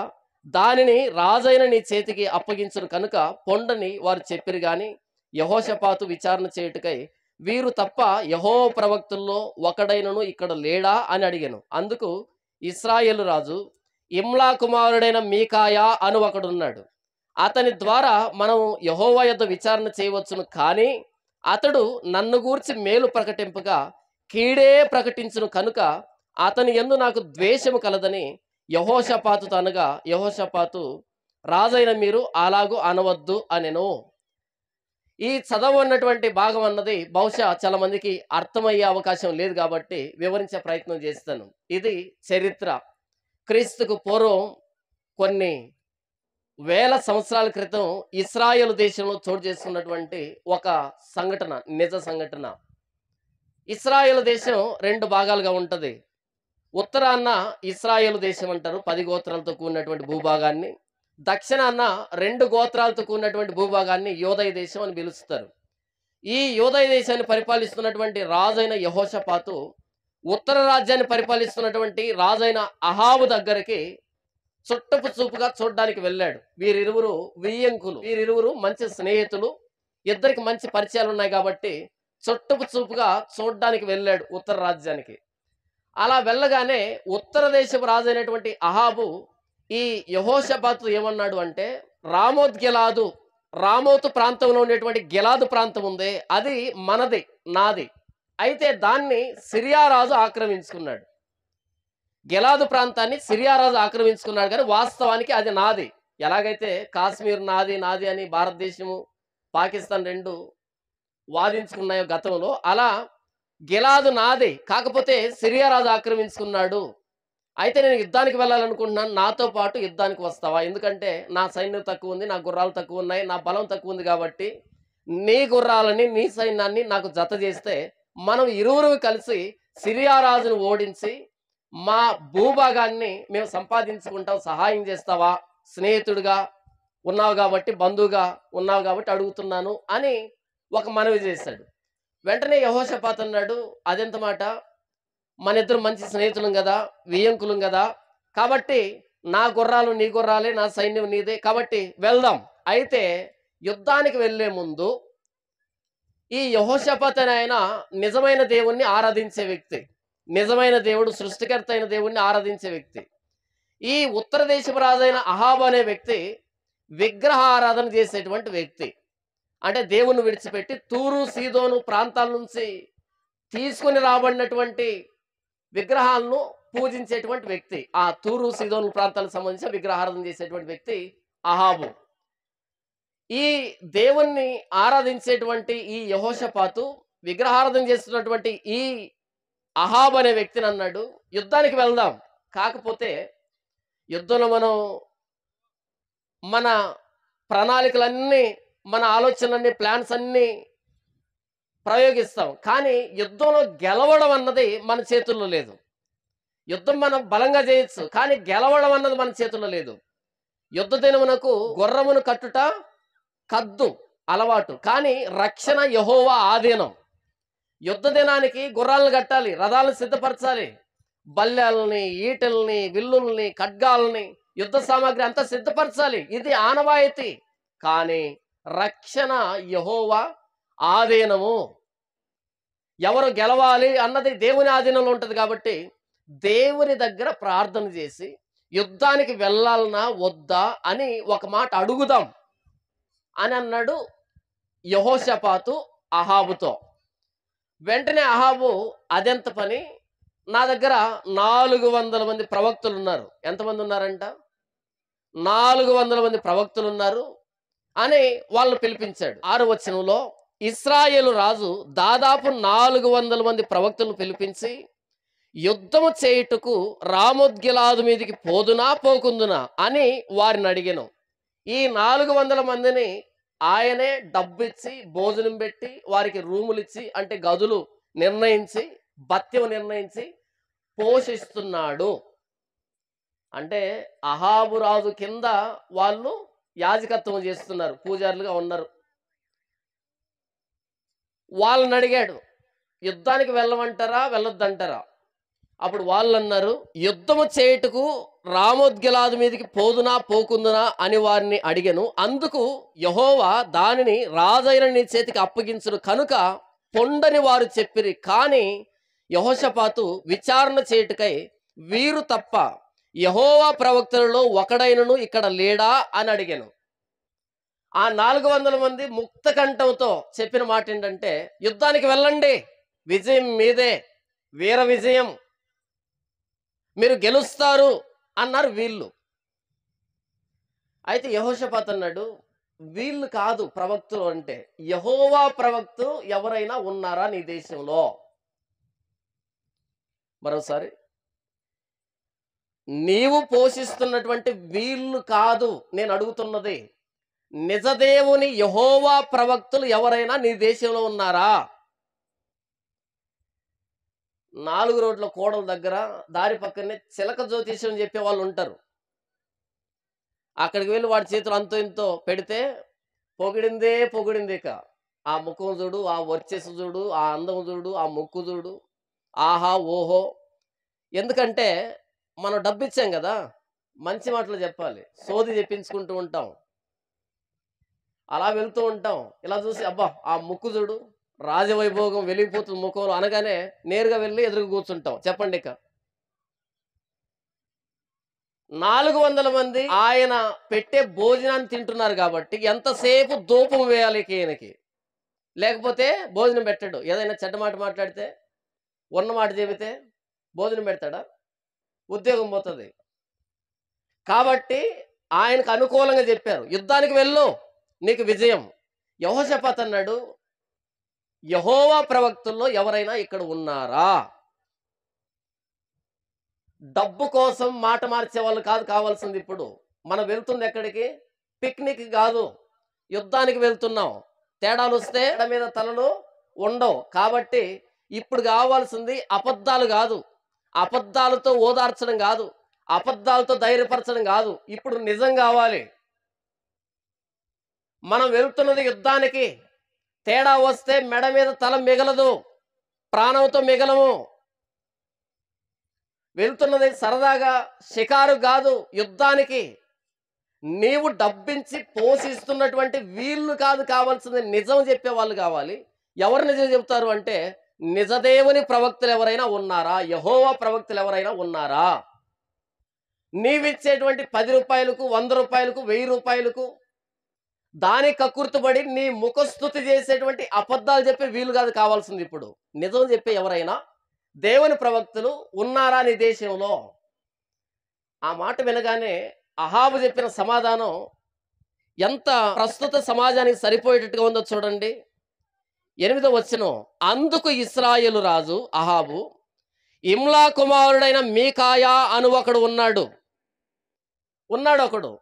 దానిని రాజైన నీ చేతికి అప్పగించను కనుక పొండని వారు చెప్పిరు గాని యహోషపాతు విచారణ చేయుటకై వీరు తప్ప యహో ప్రవక్తుల్లో ఒకడైనను ఇక్కడ లేడా అని అడిగాను అందుకు ఇస్రాయేల్ రాజు ఇమ్లా కుమారుడైన మీకాయా అను ఒకడున్నాడు అతని ద్వారా మనం యహోవ యొద్ విచారణ చేయవచ్చును కానీ అతడు నన్ను గూర్చి మేలు ప్రకటింపగా కీడే ప్రకటించును కనుక అతని ఎందు నాకు ద్వేషము కలదని యహోషపాతు అనగా యహోషపాతు రాజైన మీరు అలాగూ అనవద్దు అనెను ఈ చదవ ఉన్నటువంటి భాగం అన్నది బహుశా చాలా మందికి అర్థమయ్యే అవకాశం లేదు కాబట్టి వివరించే ప్రయత్నం చేస్తాను ఇది చరిత్ర క్రీస్తుకు పూర్వం కొన్ని వేల సంవత్సరాల క్రితం ఇస్రాయల్ దేశంలో చోటు చేసుకున్నటువంటి ఒక సంఘటన నిజ సంఘటన ఇస్రాయల్ దేశం రెండు భాగాలుగా ఉంటుంది ఉత్తరాన్న ఇస్రాయల్ దేశం అంటారు పది గోత్రాలతో కూడినటువంటి భూభాగాన్ని దక్షిణాన్న రెండు గోత్రాలతో కూడినటువంటి భూభాగాన్ని యోదయ దేశం అని పిలుస్తారు ఈ యోదయ దేశాన్ని పరిపాలిస్తున్నటువంటి రాజైన యహోషపాతు ఉత్తర రాజ్యాన్ని పరిపాలిస్తున్నటువంటి రాజైన అహాబు దగ్గరికి చుట్టపు చూపుగా చూడడానికి వెళ్ళాడు వీరిరువురు వియ్యంకులు వీరిరువురు మంచి స్నేహితులు ఇద్దరికి మంచి పరిచయాలు ఉన్నాయి కాబట్టి చుట్టపు చూపుగా చూడడానికి వెళ్ళాడు ఉత్తర రాజ్యానికి అలా వెళ్ళగానే ఉత్తర దేశపు రాజైనటువంటి అహాబు ఈ యహోషబాతు ఏమన్నాడు అంటే రామోద్ గెలాదు రామోతు ప్రాంతంలో ఉండేటువంటి గెలాదు ప్రాంతం ఉంది అది మనది నాది అయితే దాన్ని సిరియారాజు ఆక్రమించుకున్నాడు గెలాదు ప్రాంతాన్ని సిరియారాజు ఆక్రమించుకున్నాడు కానీ వాస్తవానికి అది నాది ఎలాగైతే కాశ్మీర్ నాది నాది అని భారతదేశము పాకిస్తాన్ రెండు వాదించుకున్నాయో గతంలో అలా గెలాదు నాది కాకపోతే సిరియారాజు ఆక్రమించుకున్నాడు అయితే నేను యుద్ధానికి వెళ్ళాలనుకుంటున్నాను నాతో పాటు యుద్ధానికి వస్తావా ఎందుకంటే నా సైన్యం తక్కువ ఉంది నా గుర్రాలు తక్కువ ఉన్నాయి నా బలం తక్కువ ఉంది కాబట్టి నీ గుర్రాలని నీ సైన్యాన్ని నాకు జత చేస్తే మనం ఇరువురు కలిసి సిరియారాజును ఓడించి మా భూభాగాన్ని మేము సంపాదించుకుంటాం సహాయం చేస్తావా స్నేహితుడిగా ఉన్నావు కాబట్టి బంధువుగా ఉన్నావు కాబట్టి అడుగుతున్నాను అని ఒక మనవి చేశాడు వెంటనే యహోషపాత్ అన్నాడు అదెంత మాట మన ఇద్దరు మంచి స్నేహితులం కదా వియంకులం కదా కాబట్టి నా గుర్రాలు నీ గుర్రాలే నా సైన్యం నీదే కాబట్టి వెళ్దాం అయితే యుద్ధానికి వెళ్లే ముందు ఈ యహోషపత్ ఆయన నిజమైన దేవుణ్ణి ఆరాధించే వ్యక్తి నిజమైన దేవుడు సృష్టికర్త అయిన దేవుణ్ణి ఆరాధించే వ్యక్తి ఈ ఉత్తర దేశపు రాజైన అహాబ్ అనే వ్యక్తి విగ్రహ ఆరాధన చేసేటువంటి వ్యక్తి అంటే దేవుణ్ణి విడిచిపెట్టి తూరు సీదోను ప్రాంతాల నుంచి తీసుకుని రాబడినటువంటి విగ్రహాలను పూజించేటువంటి వ్యక్తి ఆ తూరు సిదోన్ ప్రాంతాలకు సంబంధించిన విగ్రహారాధన చేసేటువంటి వ్యక్తి అహాబు ఈ దేవుణ్ణి ఆరాధించేటువంటి ఈ యహోషపాతు విగ్రహారాధన చేస్తున్నటువంటి ఈ అహాబ్ అనే వ్యక్తిని అన్నాడు యుద్ధానికి వెళ్దాం కాకపోతే యుద్ధంలో మనం మన ప్రణాళికలన్నీ మన ఆలోచనలన్నీ ప్లాన్స్ అన్నీ ప్రయోగిస్తాం కానీ యుద్ధంలో గెలవడం అన్నది మన చేతుల్లో లేదు యుద్ధం మనం బలంగా చేయొచ్చు కానీ గెలవడం అన్నది మన చేతుల్లో లేదు యుద్ధ దినమునకు గుర్రమును కట్టుట కద్దు అలవాటు కానీ రక్షణ యహోవా ఆధీనం యుద్ధ దినానికి గుర్రాలను కట్టాలి రథాలను సిద్ధపరచాలి బల్లెల్ని ఈటల్ని విల్లుల్ని ఖడ్గాలని యుద్ధ సామాగ్రి అంతా సిద్ధపరచాలి ఇది ఆనవాయితీ కానీ రక్షణ యహోవా ఆధీనము ఎవరు గెలవాలి అన్నది దేవుని ఆధీనంలో ఉంటుంది కాబట్టి దేవుని దగ్గర ప్రార్థన చేసి యుద్ధానికి వెళ్ళాలనా వద్దా అని ఒక మాట అడుగుదాం అని అన్నాడు యహోషపాతు అహాబుతో వెంటనే అహాబు అదెంత పని నా దగ్గర నాలుగు వందల మంది ప్రవక్తులు ఉన్నారు ఎంతమంది ఉన్నారంట నాలుగు వందల మంది ప్రవక్తులు ఉన్నారు అని వాళ్ళు పిలిపించాడు ఆరు వచనంలో ఇస్రాయేలు రాజు దాదాపు నాలుగు వందల మంది ప్రవక్తలను పిలిపించి యుద్ధము చేయుటకు రామోద్గిలాదు మీదికి పోదునా పోకుందునా అని వారిని అడిగాను ఈ నాలుగు వందల మందిని ఆయనే డబ్బిచ్చి భోజనం పెట్టి వారికి రూములు ఇచ్చి అంటే గదులు నిర్ణయించి భత్యం నిర్ణయించి పోషిస్తున్నాడు అంటే అహాబురాజు కింద వాళ్ళు యాజకత్వం చేస్తున్నారు పూజారులుగా ఉన్నారు వాళ్ళని అడిగాడు యుద్ధానికి వెళ్ళమంటారా వెళ్ళొద్దంటారా అప్పుడు వాళ్ళు అన్నారు యుద్ధము చేయుటకు రామోద్గిలాదు మీదకి పోదునా పోకుందునా అని వారిని అడిగను అందుకు యహోవా దానిని రాజైన నీ చేతికి అప్పగించును కనుక పొండని వారు చెప్పిరి కానీ యహోషపాతు విచారణ చేయుటకై వీరు తప్ప యహోవా ప్రవక్తలలో ఒకడైనను ఇక్కడ లేడా అని అడిగాను ఆ నాలుగు వందల మంది ముక్త కంఠంతో చెప్పిన మాట ఏంటంటే యుద్ధానికి వెళ్ళండి విజయం మీదే వీర విజయం మీరు గెలుస్తారు అన్నారు వీళ్ళు అయితే యహోషపాత్ అన్నాడు వీళ్ళు కాదు ప్రవక్తులు అంటే యహోవా ప్రవక్తులు ఎవరైనా ఉన్నారా నీ దేశంలో మరోసారి నీవు పోషిస్తున్నటువంటి వీళ్ళు కాదు నేను అడుగుతున్నది నిజదేవుని యహోవా ప్రవక్తలు ఎవరైనా నీ దేశంలో ఉన్నారా నాలుగు రోడ్ల కోడల దగ్గర దారి పక్కనే చిలక జ్యోతిష్యం చెప్పే వాళ్ళు ఉంటారు అక్కడికి వెళ్ళి వాడి చేతులు అంతో ఇంతో పెడితే పొగిడిందే ఇక ఆ ముఖం చూడు ఆ వర్చస్సు చూడు ఆ అందం చూడు ఆ ముక్కు చూడు ఆహా ఓహో ఎందుకంటే మనం డబ్బిచ్చాం కదా మంచి మాటలు చెప్పాలి సోది చెప్పించుకుంటూ ఉంటాం అలా వెళ్తూ ఉంటాం ఇలా చూసి అబ్బా ఆ ముక్కు చూడు రాజవైభోగం వెలిగిపోతుంది ముఖంలో అనగానే నేరుగా వెళ్ళి ఎదురుకు కూర్చుంటాం చెప్పండి ఇక నాలుగు వందల మంది ఆయన పెట్టే భోజనాన్ని తింటున్నారు కాబట్టి ఎంతసేపు దూపం వేయాలి ఈయనకి లేకపోతే భోజనం పెట్టాడు ఏదైనా చెడ్డ మాట మాట్లాడితే ఉన్న మాట చెబితే భోజనం పెడతాడా ఉద్యోగం పోతుంది కాబట్టి ఆయనకు అనుకూలంగా చెప్పారు యుద్ధానికి వెళ్ళు నీకు విజయం యహోషపాత్ అన్నాడు యహోవా ప్రవక్తుల్లో ఎవరైనా ఇక్కడ ఉన్నారా డబ్బు కోసం మాట మార్చే వాళ్ళు కాదు కావాల్సింది ఇప్పుడు మనం వెళ్తుంది ఎక్కడికి పిక్నిక్ కాదు యుద్ధానికి వెళ్తున్నాం తేడాలు వస్తే మీద తలలు ఉండవు కాబట్టి ఇప్పుడు కావాల్సింది అబద్ధాలు కాదు అబద్ధాలతో ఓదార్చడం కాదు అబద్ధాలతో ధైర్యపరచడం కాదు ఇప్పుడు నిజం కావాలి మనం వెళ్తున్నది యుద్ధానికి తేడా వస్తే మెడ మీద తల మిగలదు ప్రాణంతో మిగలము వెళ్తున్నది సరదాగా షికారు కాదు యుద్ధానికి నీవు డబ్బించి పోషిస్తున్నటువంటి వీళ్ళు కాదు కావాల్సింది నిజం చెప్పేవాళ్ళు కావాలి ఎవరు నిజం చెప్తారు అంటే నిజదేవుని ప్రవక్తలు ఎవరైనా ఉన్నారా యహోవా ప్రవక్తలు ఎవరైనా ఉన్నారా నీవిచ్చేటువంటి పది రూపాయలకు వంద రూపాయలకు వెయ్యి రూపాయలకు దాని కక్కుర్తుపడి నీ ముఖస్థుతి చేసేటువంటి అబద్ధాలు చెప్పే వీలు కాదు కావాల్సింది ఇప్పుడు నిజం చెప్పే ఎవరైనా దేవుని ప్రవక్తలు ఉన్నారా నీ దేశంలో ఆ మాట వినగానే అహాబు చెప్పిన సమాధానం ఎంత ప్రస్తుత సమాజానికి సరిపోయేటట్టుగా ఉందో చూడండి ఎనిమిదో వచ్చిన అందుకు ఇస్రాయేలు రాజు అహాబు ఇమ్లా కుమారుడైన మీకాయా అను ఒకడు ఉన్నాడు ఉన్నాడు ఒకడు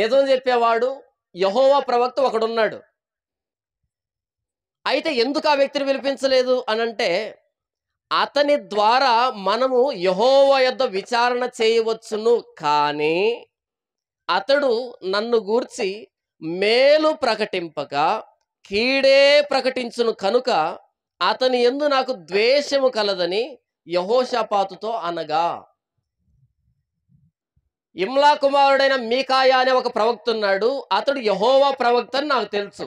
నిజం చెప్పేవాడు యహోవా ప్రవక్త ఒకడున్నాడు అయితే ఎందుకు ఆ వ్యక్తిని పిలిపించలేదు అనంటే అతని ద్వారా మనము యహోవా యొద్ విచారణ చేయవచ్చును కానీ అతడు నన్ను గూర్చి మేలు ప్రకటింపక కీడే ప్రకటించును కనుక అతని ఎందు నాకు ద్వేషము కలదని యహోషపాతుతో అనగా ఇమ్లా కుమారుడైన మీకాయా అనే ఒక ప్రవక్త ఉన్నాడు అతడు యహోవా ప్రవక్త అని నాకు తెలుసు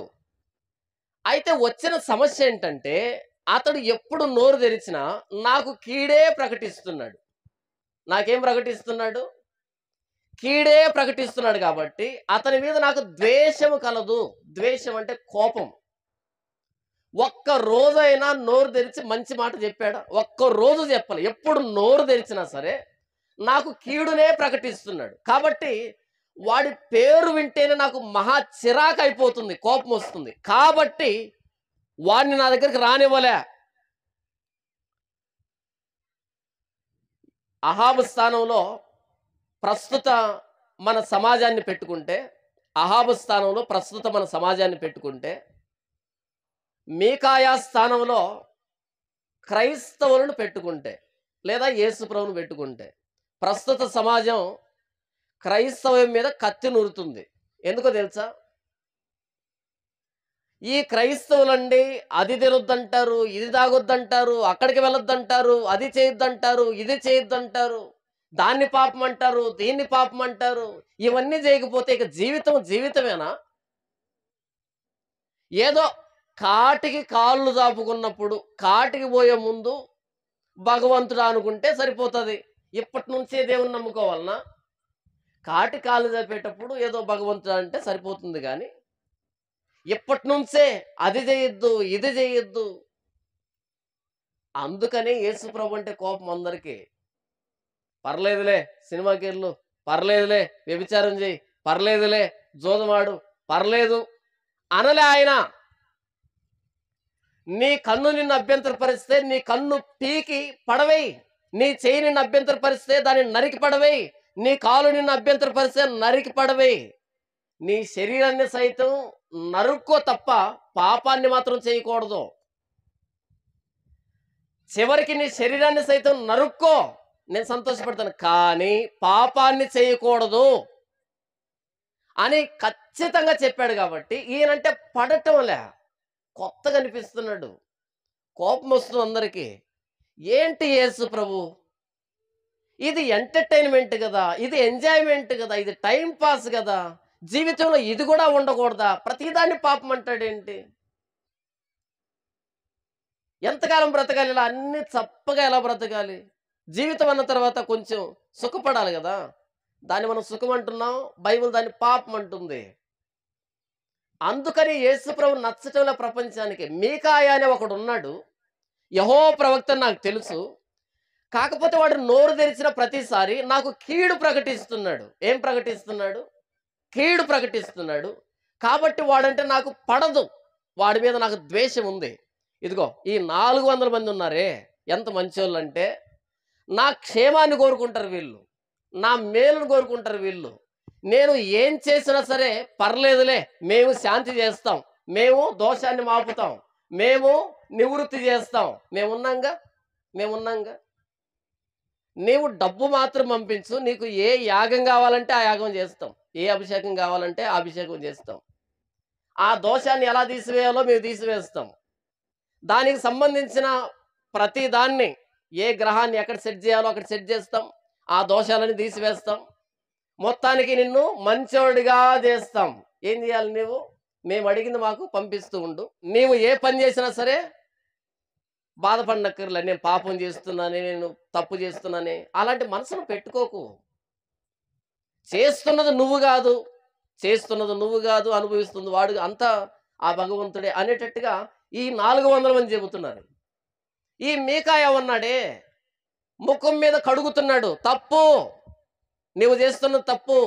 అయితే వచ్చిన సమస్య ఏంటంటే అతడు ఎప్పుడు నోరు తెరిచినా నాకు కీడే ప్రకటిస్తున్నాడు నాకేం ప్రకటిస్తున్నాడు కీడే ప్రకటిస్తున్నాడు కాబట్టి అతని మీద నాకు ద్వేషము కలదు ద్వేషం అంటే కోపం ఒక్క రోజైనా నోరు తెరిచి మంచి మాట చెప్పాడు ఒక్క రోజు చెప్పాలి ఎప్పుడు నోరు తెరిచినా సరే నాకు కీడునే ప్రకటిస్తున్నాడు కాబట్టి వాడి పేరు వింటేనే నాకు మహా చిరాకు అయిపోతుంది కోపం వస్తుంది కాబట్టి వాడిని నా దగ్గరికి రానివ్వలే అహాబు స్థానంలో ప్రస్తుత మన సమాజాన్ని పెట్టుకుంటే అహాబు స్థానంలో ప్రస్తుత మన సమాజాన్ని పెట్టుకుంటే మీకాయా స్థానంలో క్రైస్తవులను పెట్టుకుంటే లేదా యేసుప్రభును పెట్టుకుంటే ప్రస్తుత సమాజం క్రైస్తవం మీద కత్తి నూరుతుంది ఎందుకో తెలుసా ఈ క్రైస్తవులండి అది తినొద్దంటారు ఇది తాగొద్దంటారు అక్కడికి వెళ్ళొద్దంటారు అది చేయొద్దంటారు ఇది చేయొద్దంటారు దాన్ని పాపం అంటారు దీన్ని పాపం అంటారు ఇవన్నీ చేయకపోతే ఇక జీవితం జీవితమేనా ఏదో కాటికి కాళ్ళు దాపుకున్నప్పుడు కాటికి పోయే ముందు భగవంతుడు అనుకుంటే సరిపోతుంది ఇప్పటి నుంచే దేవుని నమ్ముకోవాలన్నా కాటి కాలు చెప్పేటప్పుడు ఏదో భగవంతుడు అంటే సరిపోతుంది కానీ ఇప్పటి నుంచే అది చేయొద్దు ఇది చేయొద్దు అందుకనే యేసుప్రభు అంటే కోపం అందరికీ పర్లేదులే సినిమాకి వెళ్ళు పర్లేదులే వ్యభిచారం చేయి పర్లేదులే జోదమాడు పర్లేదు అనలే ఆయన నీ కన్ను నిన్ను అభ్యంతరపరిస్తే నీ కన్ను పీకి పడవేయి నీ చేయి నిన్ను అభ్యంతరపరిస్తే దాన్ని నరికి పడవే నీ కాలు నిన్ను అభ్యంతరపరిస్తే నరికి పడవే నీ శరీరాన్ని సైతం నరుక్కో తప్ప పాపాన్ని మాత్రం చేయకూడదు చివరికి నీ శరీరాన్ని సైతం నరుక్కో నేను సంతోషపడతాను కానీ పాపాన్ని చేయకూడదు అని ఖచ్చితంగా చెప్పాడు కాబట్టి ఈయనంటే పడటంలే కొత్తగా అనిపిస్తున్నాడు కోపం వస్తుంది అందరికీ ఏంటి యేసు ప్రభు ఇది ఎంటర్టైన్మెంట్ కదా ఇది ఎంజాయ్మెంట్ కదా ఇది టైం పాస్ కదా జీవితంలో ఇది కూడా ఉండకూడదా ప్రతిదాన్ని పాపం అంటాడేంటి ఎంతకాలం బ్రతకాలి ఇలా అన్ని చప్పగా ఎలా బ్రతకాలి జీవితం అన్న తర్వాత కొంచెం సుఖపడాలి కదా దాన్ని మనం సుఖం అంటున్నాం బైబుల్ దాన్ని పాపం అంటుంది అందుకని యేసుప్రభు నచ్చటంలో ప్రపంచానికి మీకాయ అనే ఒకడు ఉన్నాడు యహో ప్రవక్త నాకు తెలుసు కాకపోతే వాడు నోరు తెరిచిన ప్రతిసారి నాకు కీడు ప్రకటిస్తున్నాడు ఏం ప్రకటిస్తున్నాడు కీడు ప్రకటిస్తున్నాడు కాబట్టి వాడంటే నాకు పడదు వాడి మీద నాకు ద్వేషం ఉంది ఇదిగో ఈ నాలుగు వందల మంది ఉన్నారే ఎంత మంచోళ్ళు అంటే నా క్షేమాన్ని కోరుకుంటారు వీళ్ళు నా మేలును కోరుకుంటారు వీళ్ళు నేను ఏం చేసినా సరే పర్లేదులే మేము శాంతి చేస్తాం మేము దోషాన్ని మాపుతాం మేము నివృత్తి చేస్తాం మేమున్నాంగా మేమున్నాంగా నీవు డబ్బు మాత్రం పంపించు నీకు ఏ యాగం కావాలంటే ఆ యాగం చేస్తాం ఏ అభిషేకం కావాలంటే అభిషేకం చేస్తాం ఆ దోషాన్ని ఎలా తీసివేయాలో మేము తీసివేస్తాం దానికి సంబంధించిన ప్రతి దాన్ని ఏ గ్రహాన్ని ఎక్కడ సెట్ చేయాలో అక్కడ సెట్ చేస్తాం ఆ దోషాలని తీసివేస్తాం మొత్తానికి నిన్ను మంచోడిగా చేస్తాం ఏం చేయాలి నీవు మేము అడిగింది మాకు పంపిస్తూ ఉండు నీవు ఏ పని చేసినా సరే బాధపడినక్కర్లే నేను పాపం చేస్తున్నానే నేను తప్పు చేస్తున్నానే అలాంటి మనసును పెట్టుకోకు చేస్తున్నది నువ్వు కాదు చేస్తున్నది నువ్వు కాదు అనుభవిస్తుంది వాడు అంతా ఆ భగవంతుడే అనేటట్టుగా ఈ నాలుగు వందల మంది చెబుతున్నారు ఈ మీకాయ ఉన్నాడే ముఖం మీద కడుగుతున్నాడు తప్పు నువ్వు చేస్తున్నది తప్పు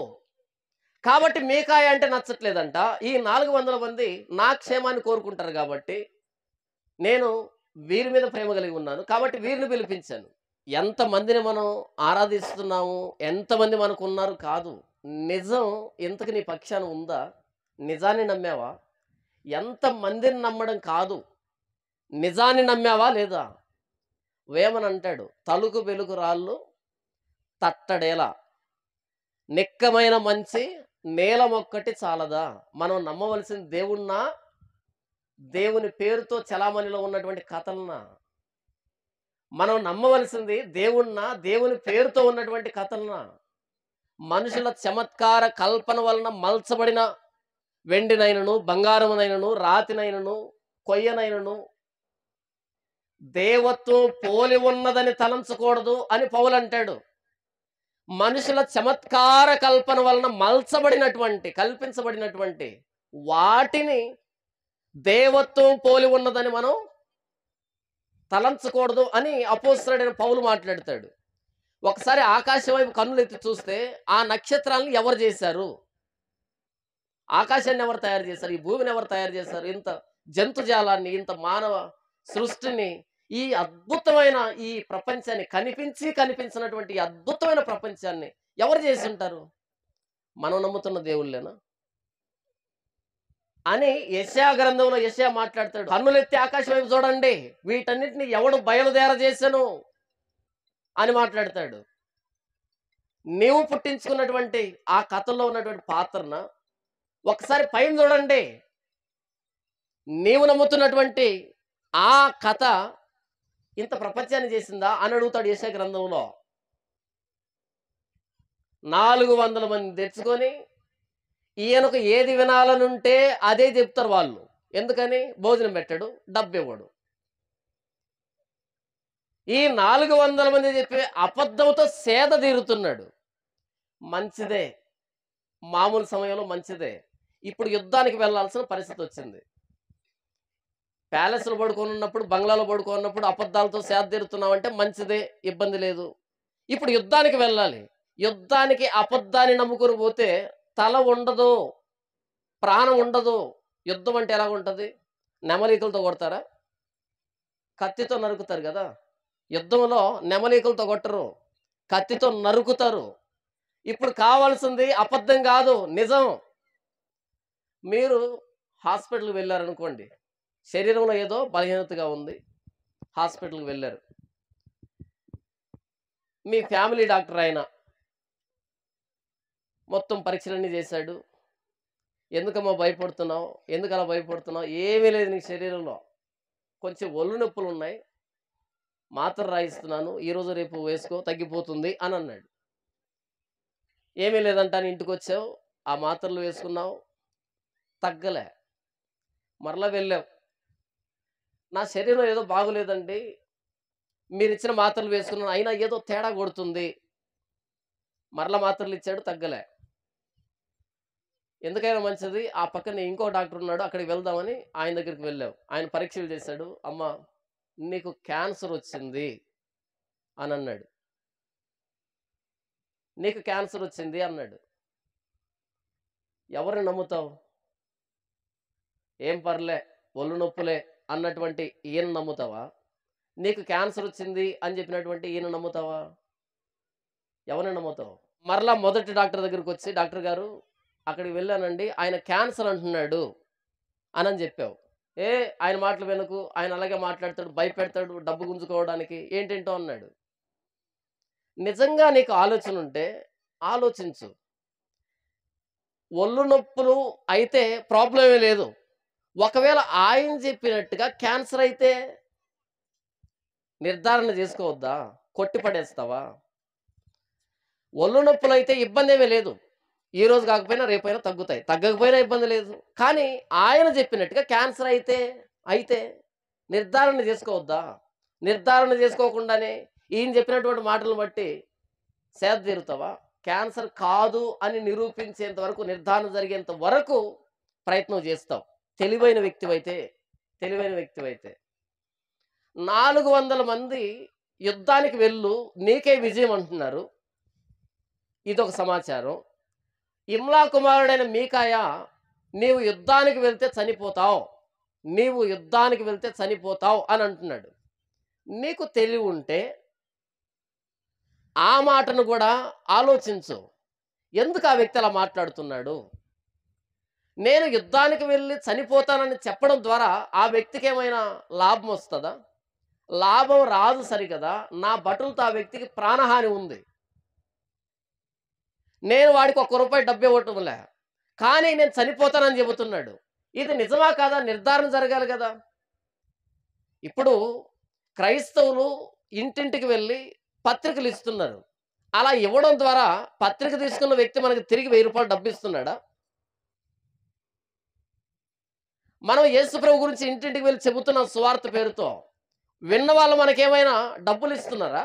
కాబట్టి మీకాయ అంటే నచ్చట్లేదంట ఈ నాలుగు వందల మంది నా క్షేమాన్ని కోరుకుంటారు కాబట్టి నేను వీరి మీద ప్రేమ కలిగి ఉన్నాను కాబట్టి వీరిని పిలిపించాను ఎంతమందిని మనం ఆరాధిస్తున్నాము ఎంతమంది మనకు ఉన్నారు కాదు నిజం ఇంతకు నీ పక్షాన ఉందా నిజాన్ని నమ్మావా ఎంతమందిని నమ్మడం కాదు నిజాన్ని నమ్మావా లేదా వేమని అంటాడు తలుకు వెలుగు రాళ్ళు తట్టడేలా నిక్కమైన మంచి నేలమొక్కటి చాలదా మనం నమ్మవలసిన దేవుణ్ణా దేవుని పేరుతో చలామణిలో ఉన్నటువంటి కథలనా మనం నమ్మవలసింది దేవుణ్ణా దేవుని పేరుతో ఉన్నటువంటి కథలనా మనుషుల చమత్కార కల్పన వలన మల్చబడిన వెండినైనను బంగారమునైనను రాతినైనను కొయ్యనైనను దేవత్వం పోలి ఉన్నదని తలంచకూడదు అని పౌలు అంటాడు మనుషుల చమత్కార కల్పన వలన మల్చబడినటువంటి కల్పించబడినటువంటి వాటిని దేవత్వం పోలి ఉన్నదని మనం తలంచకూడదు అని అపోసరుడైన పౌలు మాట్లాడతాడు ఒకసారి ఆకాశం వైపు కన్నులు ఎత్తి చూస్తే ఆ నక్షత్రాలను ఎవరు చేశారు ఆకాశాన్ని ఎవరు తయారు చేశారు ఈ భూమిని ఎవరు తయారు చేశారు ఇంత జంతుజాలాన్ని ఇంత మానవ సృష్టిని ఈ అద్భుతమైన ఈ ప్రపంచాన్ని కనిపించి కనిపించినటువంటి అద్భుతమైన ప్రపంచాన్ని ఎవరు చేసి ఉంటారు మనం నమ్ముతున్న దేవుళ్ళేనా అని యశా గ్రంథంలో యశా మాట్లాడతాడు కన్నులెత్తి ఆకాశం వైపు చూడండి వీటన్నిటిని ఎవడు బయలుదేర చేశాను అని మాట్లాడతాడు నీవు పుట్టించుకున్నటువంటి ఆ కథల్లో ఉన్నటువంటి పాత్రన ఒకసారి పైన చూడండి నీవు నమ్ముతున్నటువంటి ఆ కథ ఇంత ప్రపంచాన్ని చేసిందా అని అడుగుతాడు యశా గ్రంథంలో నాలుగు వందల మంది తెచ్చుకొని ఈయనకు ఏది వినాలనుంటే అదే చెప్తారు వాళ్ళు ఎందుకని భోజనం పెట్టాడు డబ్బు ఇవ్వడు ఈ నాలుగు వందల మంది చెప్పి అబద్ధంతో సేద తీరుతున్నాడు మంచిదే మామూలు సమయంలో మంచిదే ఇప్పుడు యుద్ధానికి వెళ్లాల్సిన పరిస్థితి వచ్చింది ప్యాలెస్లో పడుకొని ఉన్నప్పుడు బంగ్లాలో పడుకొని ఉన్నప్పుడు అబద్ధాలతో సేద తీరుతున్నామంటే మంచిదే ఇబ్బంది లేదు ఇప్పుడు యుద్ధానికి వెళ్ళాలి యుద్ధానికి అబద్ధాన్ని నమ్ముకొని పోతే తల ఉండదు ప్రాణం ఉండదు యుద్ధం అంటే ఎలా ఉంటుంది నెమలీకలతో కొడతారా కత్తితో నరుకుతారు కదా యుద్ధంలో నెమలీకలతో కొట్టరు కత్తితో నరుకుతారు ఇప్పుడు కావాల్సింది అబద్ధం కాదు నిజం మీరు హాస్పిటల్కి వెళ్ళారనుకోండి శరీరంలో ఏదో బలహీనతగా ఉంది హాస్పిటల్కి వెళ్ళారు మీ ఫ్యామిలీ డాక్టర్ అయినా మొత్తం పరీక్షలన్నీ చేశాడు ఎందుకమ్మా భయపడుతున్నావు ఎందుకు అలా భయపడుతున్నావు ఏమీ లేదు నీకు శరీరంలో కొంచెం ఒళ్ళు నొప్పులు ఉన్నాయి మాత్ర రాయిస్తున్నాను ఈరోజు రేపు వేసుకో తగ్గిపోతుంది అని అన్నాడు ఏమీ లేదంటాను ఇంటికి వచ్చావు ఆ మాత్రలు వేసుకున్నావు తగ్గలే మరలా వెళ్ళావు నా శరీరం ఏదో బాగులేదండి మీరు ఇచ్చిన మాత్రలు వేసుకున్నాను అయినా ఏదో తేడా కొడుతుంది మరల మాత్రలు ఇచ్చాడు తగ్గలే ఎందుకైనా మంచిది ఆ పక్కన ఇంకో డాక్టర్ ఉన్నాడు అక్కడికి వెళ్దామని ఆయన దగ్గరికి వెళ్ళాం ఆయన పరీక్షలు చేశాడు అమ్మ నీకు క్యాన్సర్ వచ్చింది అని అన్నాడు నీకు క్యాన్సర్ వచ్చింది అన్నాడు ఎవరిని నమ్ముతావు ఏం పర్లే ఒళ్ళు నొప్పులే అన్నటువంటి ఈయన నమ్ముతావా నీకు క్యాన్సర్ వచ్చింది అని చెప్పినటువంటి ఈయన నమ్ముతావా ఎవరిని నమ్ముతావు మరలా మొదటి డాక్టర్ దగ్గరికి వచ్చి డాక్టర్ గారు అక్కడికి వెళ్ళానండి ఆయన క్యాన్సర్ అంటున్నాడు అని చెప్పావు ఏ ఆయన మాటలు వెనుకు ఆయన అలాగే మాట్లాడతాడు భయపెడతాడు డబ్బు గుంజుకోవడానికి ఏంటేంటో అన్నాడు నిజంగా నీకు ఆలోచన ఉంటే ఆలోచించు ఒళ్ళు నొప్పులు అయితే ప్రాబ్లమే లేదు ఒకవేళ ఆయన చెప్పినట్టుగా క్యాన్సర్ అయితే నిర్ధారణ చేసుకోవద్దా కొట్టిపడేస్తావా ఒళ్ళు నొప్పులు అయితే ఇబ్బంది ఏమీ లేదు ఈ రోజు కాకపోయినా రేపైనా తగ్గుతాయి తగ్గకపోయినా ఇబ్బంది లేదు కానీ ఆయన చెప్పినట్టుగా క్యాన్సర్ అయితే అయితే నిర్ధారణ చేసుకోవద్దా నిర్ధారణ చేసుకోకుండానే ఈయన చెప్పినటువంటి మాటలు బట్టి సేద తీరుతావా క్యాన్సర్ కాదు అని నిరూపించేంత వరకు నిర్ధారణ జరిగేంత వరకు ప్రయత్నం చేస్తావు తెలివైన వ్యక్తివైతే తెలివైన వ్యక్తివైతే నాలుగు వందల మంది యుద్ధానికి వెళ్ళు నీకే విజయం అంటున్నారు ఇదొక సమాచారం ఇమ్లా కుమారుడైన మీకాయ నీవు యుద్ధానికి వెళ్తే చనిపోతావు నీవు యుద్ధానికి వెళ్తే చనిపోతావు అని అంటున్నాడు నీకు తెలివి ఉంటే ఆ మాటను కూడా ఆలోచించు ఎందుకు ఆ వ్యక్తి అలా మాట్లాడుతున్నాడు నేను యుద్ధానికి వెళ్ళి చనిపోతానని చెప్పడం ద్వారా ఆ వ్యక్తికి ఏమైనా లాభం వస్తుందా లాభం రాదు సరికదా నా భటులతో ఆ వ్యక్తికి ప్రాణహాని ఉంది నేను వాడికి ఒక్క రూపాయి డబ్బు ఇవ్వటంలే కానీ నేను చనిపోతానని చెబుతున్నాడు ఇది నిజమా కాదా నిర్ధారణ జరగాలి కదా ఇప్పుడు క్రైస్తవులు ఇంటింటికి వెళ్ళి పత్రికలు ఇస్తున్నారు అలా ఇవ్వడం ద్వారా పత్రిక తీసుకున్న వ్యక్తి మనకు తిరిగి వెయ్యి రూపాయలు డబ్బు ఇస్తున్నాడా మనం యేసుప్రభు గురించి ఇంటింటికి వెళ్ళి చెబుతున్నాం సువార్త పేరుతో విన్న వాళ్ళు మనకేమైనా డబ్బులు ఇస్తున్నారా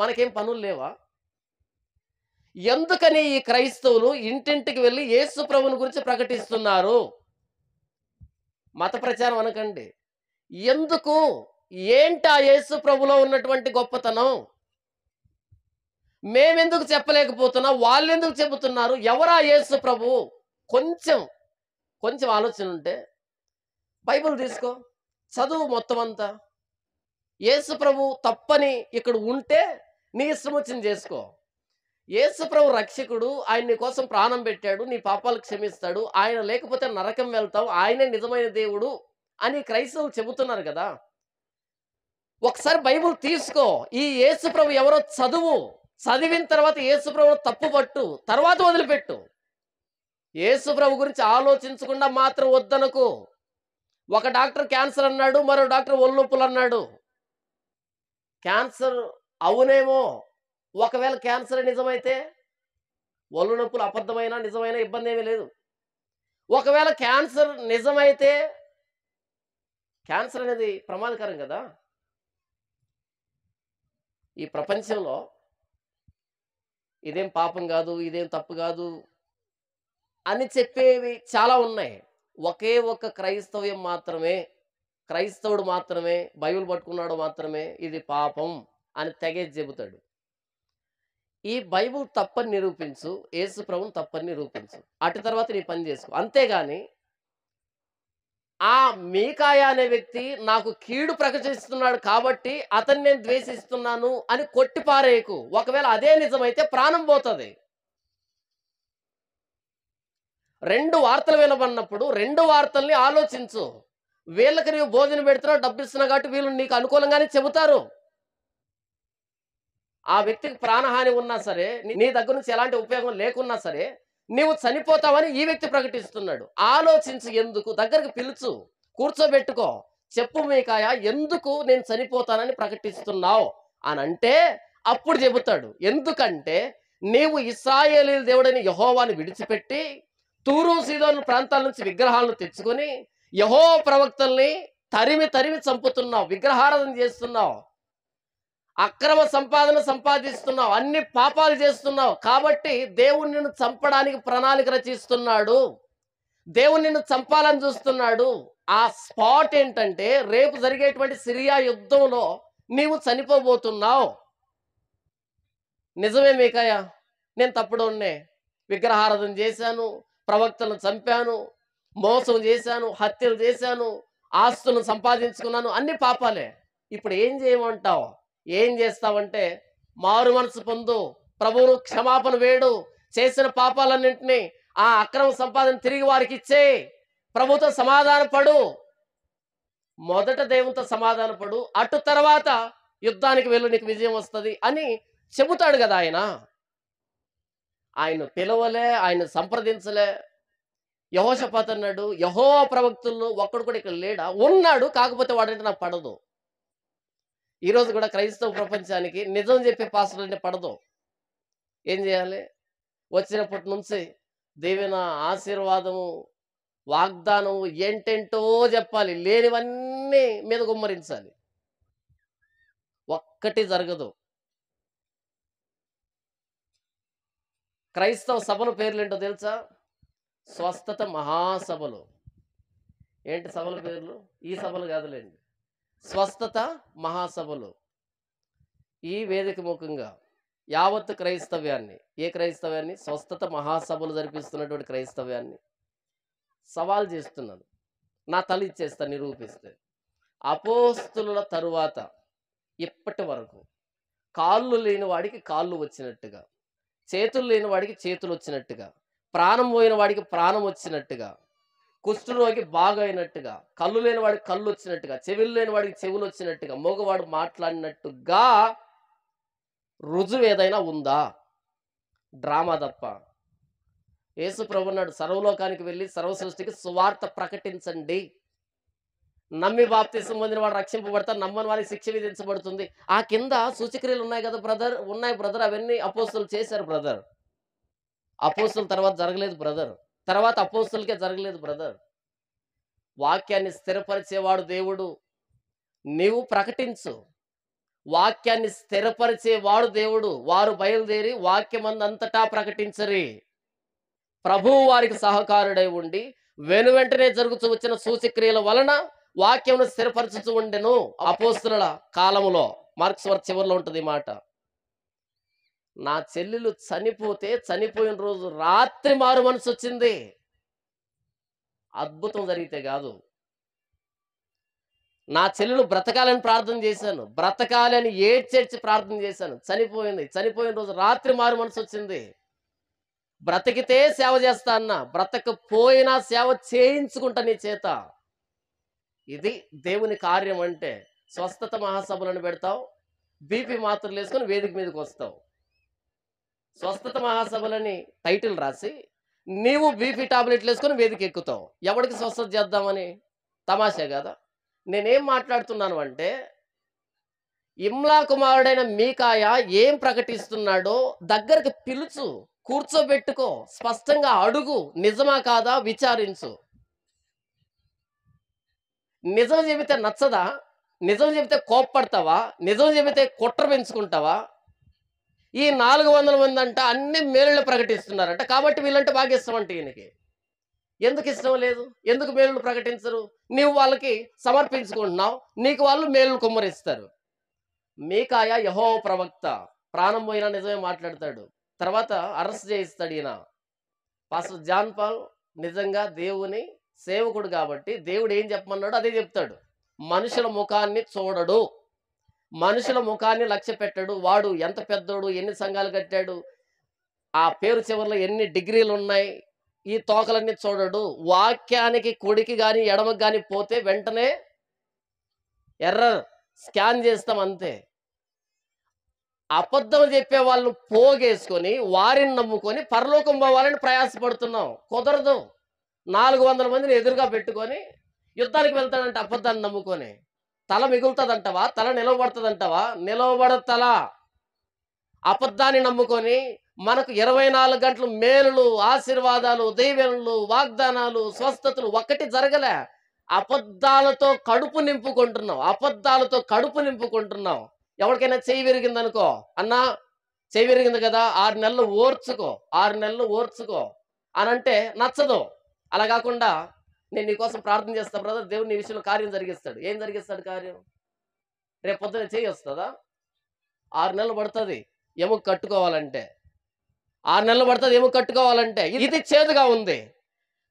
మనకేం పనులు లేవా ఎందుకని ఈ క్రైస్తవులు ఇంటింటికి వెళ్ళి యేసు ప్రభుని గురించి ప్రకటిస్తున్నారు మత ప్రచారం అనకండి ఎందుకు ఏంటి ఆ యేసు ప్రభులో ఉన్నటువంటి గొప్పతనం మేమెందుకు చెప్పలేకపోతున్నాం వాళ్ళు ఎందుకు చెబుతున్నారు ఎవరా యేసు ప్రభు కొంచెం కొంచెం ఆలోచన ఉంటే బైబుల్ తీసుకో చదువు మొత్తం అంతా యేసు ప్రభు తప్పని ఇక్కడ ఉంటే నీ ఇష్టం వచ్చింది చేసుకో యేసుప్రభు రక్షకుడు ఆయన నీ కోసం ప్రాణం పెట్టాడు నీ పాపాలు క్షమిస్తాడు ఆయన లేకపోతే నరకం వెళ్తావు ఆయనే నిజమైన దేవుడు అని క్రైస్తవులు చెబుతున్నారు కదా ఒకసారి బైబుల్ తీసుకో ఈ యేసుప్రభు ఎవరో చదువు చదివిన తర్వాత యేసుప్రభు తప్పు పట్టు తర్వాత వదిలిపెట్టు ఏసుప్రభు గురించి ఆలోచించకుండా మాత్రం వద్దనకు ఒక డాక్టర్ క్యాన్సర్ అన్నాడు మరో డాక్టర్ ఒళ్ళొప్పులు అన్నాడు క్యాన్సర్ అవునేమో ఒకవేళ క్యాన్సర్ నిజమైతే ఒళ్ళు నొప్పులు అబద్ధమైన నిజమైన ఇబ్బంది ఏమీ లేదు ఒకవేళ క్యాన్సర్ నిజమైతే క్యాన్సర్ అనేది ప్రమాదకరం కదా ఈ ప్రపంచంలో ఇదేం పాపం కాదు ఇదేం తప్పు కాదు అని చెప్పేవి చాలా ఉన్నాయి ఒకే ఒక్క క్రైస్తవ్యం మాత్రమే క్రైస్తవుడు మాత్రమే బైబిల్ పట్టుకున్నాడు మాత్రమే ఇది పాపం అని తెగేసి చెబుతాడు ఈ బైబుల్ తప్పని నిరూపించు యేసు ప్రభుని తప్పని నిరూపించు అటు తర్వాత నీ పని చేసుకో అంతేగాని ఆ మీకాయ అనే వ్యక్తి నాకు కీడు ప్రకటిస్తున్నాడు కాబట్టి అతన్ని నేను ద్వేషిస్తున్నాను అని కొట్టిపారేయకు ఒకవేళ అదే నిజమైతే ప్రాణం పోతుంది రెండు వార్తలు వినబడినప్పుడు రెండు వార్తల్ని ఆలోచించు వీళ్ళకి నీవు భోజనం పెడుతున్నావు డబ్బిస్తున్నావు కాబట్టి వీళ్ళు నీకు అనుకూలంగానే చెబుతారు ఆ వ్యక్తికి ప్రాణహాని ఉన్నా సరే నీ దగ్గర నుంచి ఎలాంటి ఉపయోగం లేకున్నా సరే నీవు చనిపోతావని ఈ వ్యక్తి ప్రకటిస్తున్నాడు ఆలోచించు ఎందుకు దగ్గరికి పిలుచు కూర్చోబెట్టుకో చెప్పు మీకాయ ఎందుకు నేను చనిపోతానని ప్రకటిస్తున్నావు అని అంటే అప్పుడు చెబుతాడు ఎందుకంటే నీవు ఇస్రాయేలీ దేవుడని యహోవాని విడిచిపెట్టి తూరు సీదోను ప్రాంతాల నుంచి విగ్రహాలను తెచ్చుకొని యహో ప్రవక్తల్ని తరిమి తరిమి చంపుతున్నావు విగ్రహారాధన చేస్తున్నావు అక్రమ సంపాదన సంపాదిస్తున్నావు అన్ని పాపాలు చేస్తున్నావు కాబట్టి దేవుణ్ణి నిన్ను చంపడానికి ప్రణాళిక రచిస్తున్నాడు దేవుని నిన్ను చంపాలని చూస్తున్నాడు ఆ స్పాట్ ఏంటంటే రేపు జరిగేటువంటి సిరియా యుద్ధంలో నీవు చనిపోబోతున్నావు నిజమే మీకయ్య నేను తప్పుడున్నే విగ్రహారాధన చేశాను ప్రవక్తలను చంపాను మోసం చేశాను హత్యలు చేశాను ఆస్తులను సంపాదించుకున్నాను అన్ని పాపాలే ఇప్పుడు ఏం చేయమంటావు ఏం చేస్తావంటే మారు మనసు పొందు ప్రభువును క్షమాపణ వేడు చేసిన పాపాలన్నింటినీ ఆ అక్రమ సంపాదన తిరిగి వారికి ఇచ్చే ప్రభుతో సమాధాన పడు మొదట దేవునితో సమాధాన పడు అటు తర్వాత యుద్ధానికి వెళ్ళు నీకు విజయం వస్తుంది అని చెబుతాడు కదా ఆయన ఆయన పిలవలే ఆయన సంప్రదించలే యహోషపాత్ అన్నాడు యహో ప్రవక్తుల్లో ఒక్కడు కూడా ఇక్కడ లేడా ఉన్నాడు కాకపోతే వాడంటే నాకు పడదు ఈరోజు కూడా క్రైస్తవ ప్రపంచానికి నిజం చెప్పే అంటే పడదు ఏం చేయాలి వచ్చినప్పటి నుంచి దేవిన ఆశీర్వాదము వాగ్దానము ఏంటేంటో చెప్పాలి లేనివన్నీ మీద గుమ్మరించాలి ఒక్కటి జరగదు క్రైస్తవ సభలు పేర్లు ఏంటో తెలుసా స్వస్థత మహాసభలు ఏంటి సభల పేర్లు ఈ సభలు కాదులేండి స్వస్థత మహాసభలు ఈ వేదిక ముఖంగా యావత్ క్రైస్తవ్యాన్ని ఏ క్రైస్తవ్యాన్ని స్వస్థత మహాసభలు జరిపిస్తున్నటువంటి క్రైస్తవ్యాన్ని సవాల్ చేస్తున్నాను నా తల ఇచ్చేస్తా నిరూపిస్తే అపోస్తుల తరువాత ఇప్పటి వరకు కాళ్ళు లేని వాడికి కాళ్ళు వచ్చినట్టుగా చేతులు లేని వాడికి చేతులు వచ్చినట్టుగా ప్రాణం పోయిన వాడికి ప్రాణం వచ్చినట్టుగా కుష్ఠరోగి బాగైనట్టుగా కళ్ళు లేని వాడికి కళ్ళు వచ్చినట్టుగా చెవులు లేని వాడికి చెవులు వచ్చినట్టుగా మగవాడు మాట్లాడినట్టుగా రుజువు ఏదైనా ఉందా డ్రామా తప్ప యేసు ప్రభు నాడు సర్వలోకానికి వెళ్ళి సర్వసృష్టికి సువార్త ప్రకటించండి నమ్మి బాప్తీసం పొందిన వాడు రక్షింపబడతా నమ్మని వారికి శిక్ష విధించబడుతుంది ఆ కింద సూచక్రియలు ఉన్నాయి కదా బ్రదర్ ఉన్నాయి బ్రదర్ అవన్నీ అపోస్తులు చేశారు బ్రదర్ అపోస్తుల తర్వాత జరగలేదు బ్రదర్ తర్వాత అపోస్తులకే జరగలేదు బ్రదర్ వాక్యాన్ని స్థిరపరిచేవాడు దేవుడు నీవు ప్రకటించు వాక్యాన్ని స్థిరపరిచేవాడు దేవుడు వారు బయలుదేరి వాక్యమందంతటా ప్రకటించరి ప్రభువు వారికి సహకారుడై ఉండి వెను వెంటనే జరుగుతూ వచ్చిన సూచక్రియల వలన వాక్యమును స్థిరపరచుతూ ఉండెను అపోస్తుల కాలములో మార్క్స్ వర్ చివరిలో ఉంటుంది మాట నా చెల్లెలు చనిపోతే చనిపోయిన రోజు రాత్రి మారు మనసు వచ్చింది అద్భుతం జరిగితే కాదు నా చెల్లెలు బ్రతకాలని ప్రార్థన చేశాను బ్రతకాలని ఏడ్చేడ్చి ప్రార్థన చేశాను చనిపోయింది చనిపోయిన రోజు రాత్రి మారు మనసు వచ్చింది బ్రతికితే సేవ చేస్తా అన్న బ్రతకపోయినా సేవ చేయించుకుంటా నీ చేత ఇది దేవుని కార్యం అంటే స్వస్థత మహాసభలను పెడతావు బీపీ మాత్రలు వేసుకొని వేదిక మీదకి వస్తావు స్వస్థత మహాసభలని టైటిల్ రాసి నీవు బీపీ టాబ్లెట్లు వేసుకొని వేదిక ఎక్కుతావు ఎవడికి స్వస్థత చేద్దామని తమాషా కదా నేనేం మాట్లాడుతున్నాను అంటే ఇమ్లా కుమారుడైన మీకాయ ఏం ప్రకటిస్తున్నాడో దగ్గరికి పిలుచు కూర్చోబెట్టుకో స్పష్టంగా అడుగు నిజమా కాదా విచారించు నిజం చెబితే నచ్చదా నిజం చెబితే కోప్పడతావా నిజం చెబితే కుట్ర పెంచుకుంటావా ఈ నాలుగు వందల మంది అంట అన్ని మేలులు ప్రకటిస్తున్నారంట కాబట్టి వీళ్ళంటే బాగా ఇష్టం అంటే ఈయనకి ఎందుకు ఇష్టం లేదు ఎందుకు మేలులు ప్రకటించరు నీవు వాళ్ళకి సమర్పించుకుంటున్నావు నీకు వాళ్ళు మేలును కుమ్మరిస్తారు మీకాయ యహో ప్రవక్త ప్రాణం పోయిన నిజమే మాట్లాడతాడు తర్వాత అరెస్ట్ చేయిస్తాడు ఈయన పాస్టర్ జాన్ పాల్ నిజంగా దేవుని సేవకుడు కాబట్టి దేవుడు ఏం చెప్పమన్నాడు అదే చెప్తాడు మనుషుల ముఖాన్ని చూడడు మనుషుల ముఖాన్ని లక్ష్య పెట్టాడు వాడు ఎంత పెద్దోడు ఎన్ని సంఘాలు కట్టాడు ఆ పేరు చివరిలో ఎన్ని డిగ్రీలు ఉన్నాయి ఈ తోకలన్నీ చూడడు వాక్యానికి కుడికి కానీ ఎడమకి కానీ పోతే వెంటనే ఎర్ర స్కాన్ చేస్తాం అంతే అబద్ధం చెప్పే వాళ్ళను పోగేసుకొని వారిని నమ్ముకొని పరలోకం పోవాలని ప్రయాసపడుతున్నాం కుదరదు నాలుగు వందల మందిని ఎదురుగా పెట్టుకొని యుద్ధానికి వెళ్తాడంటే అబద్ధాన్ని నమ్ముకొని తల మిగులుతుందంటవా తల నిలవబడుతుందంటవా నిలవబడతలా అబద్ధాన్ని నమ్ముకొని మనకు ఇరవై నాలుగు గంటలు మేలులు ఆశీర్వాదాలు దైవలు వాగ్దానాలు స్వస్థతలు ఒక్కటి జరగలే అబద్ధాలతో కడుపు నింపుకుంటున్నాం అబద్ధాలతో కడుపు నింపుకుంటున్నాం ఎవరికైనా చేయి విరిగిందనుకో అన్నా చేయి విరిగింది కదా ఆరు నెలలు ఓర్చుకో ఆరు నెలలు ఓర్చుకో అనంటే నచ్చదు అలా కాకుండా నేను నీకోసం ప్రార్థన చేస్తాను బ్రదర్ దేవుడు నీ విషయంలో కార్యం జరిగిస్తాడు ఏం జరిగిస్తాడు కార్యం రేపు పొద్దున చేయి వస్తుందా ఆరు నెలలు పడుతుంది ఎముక కట్టుకోవాలంటే ఆరు నెలలు పడుతుంది ఎముక కట్టుకోవాలంటే ఇది చేదుగా ఉంది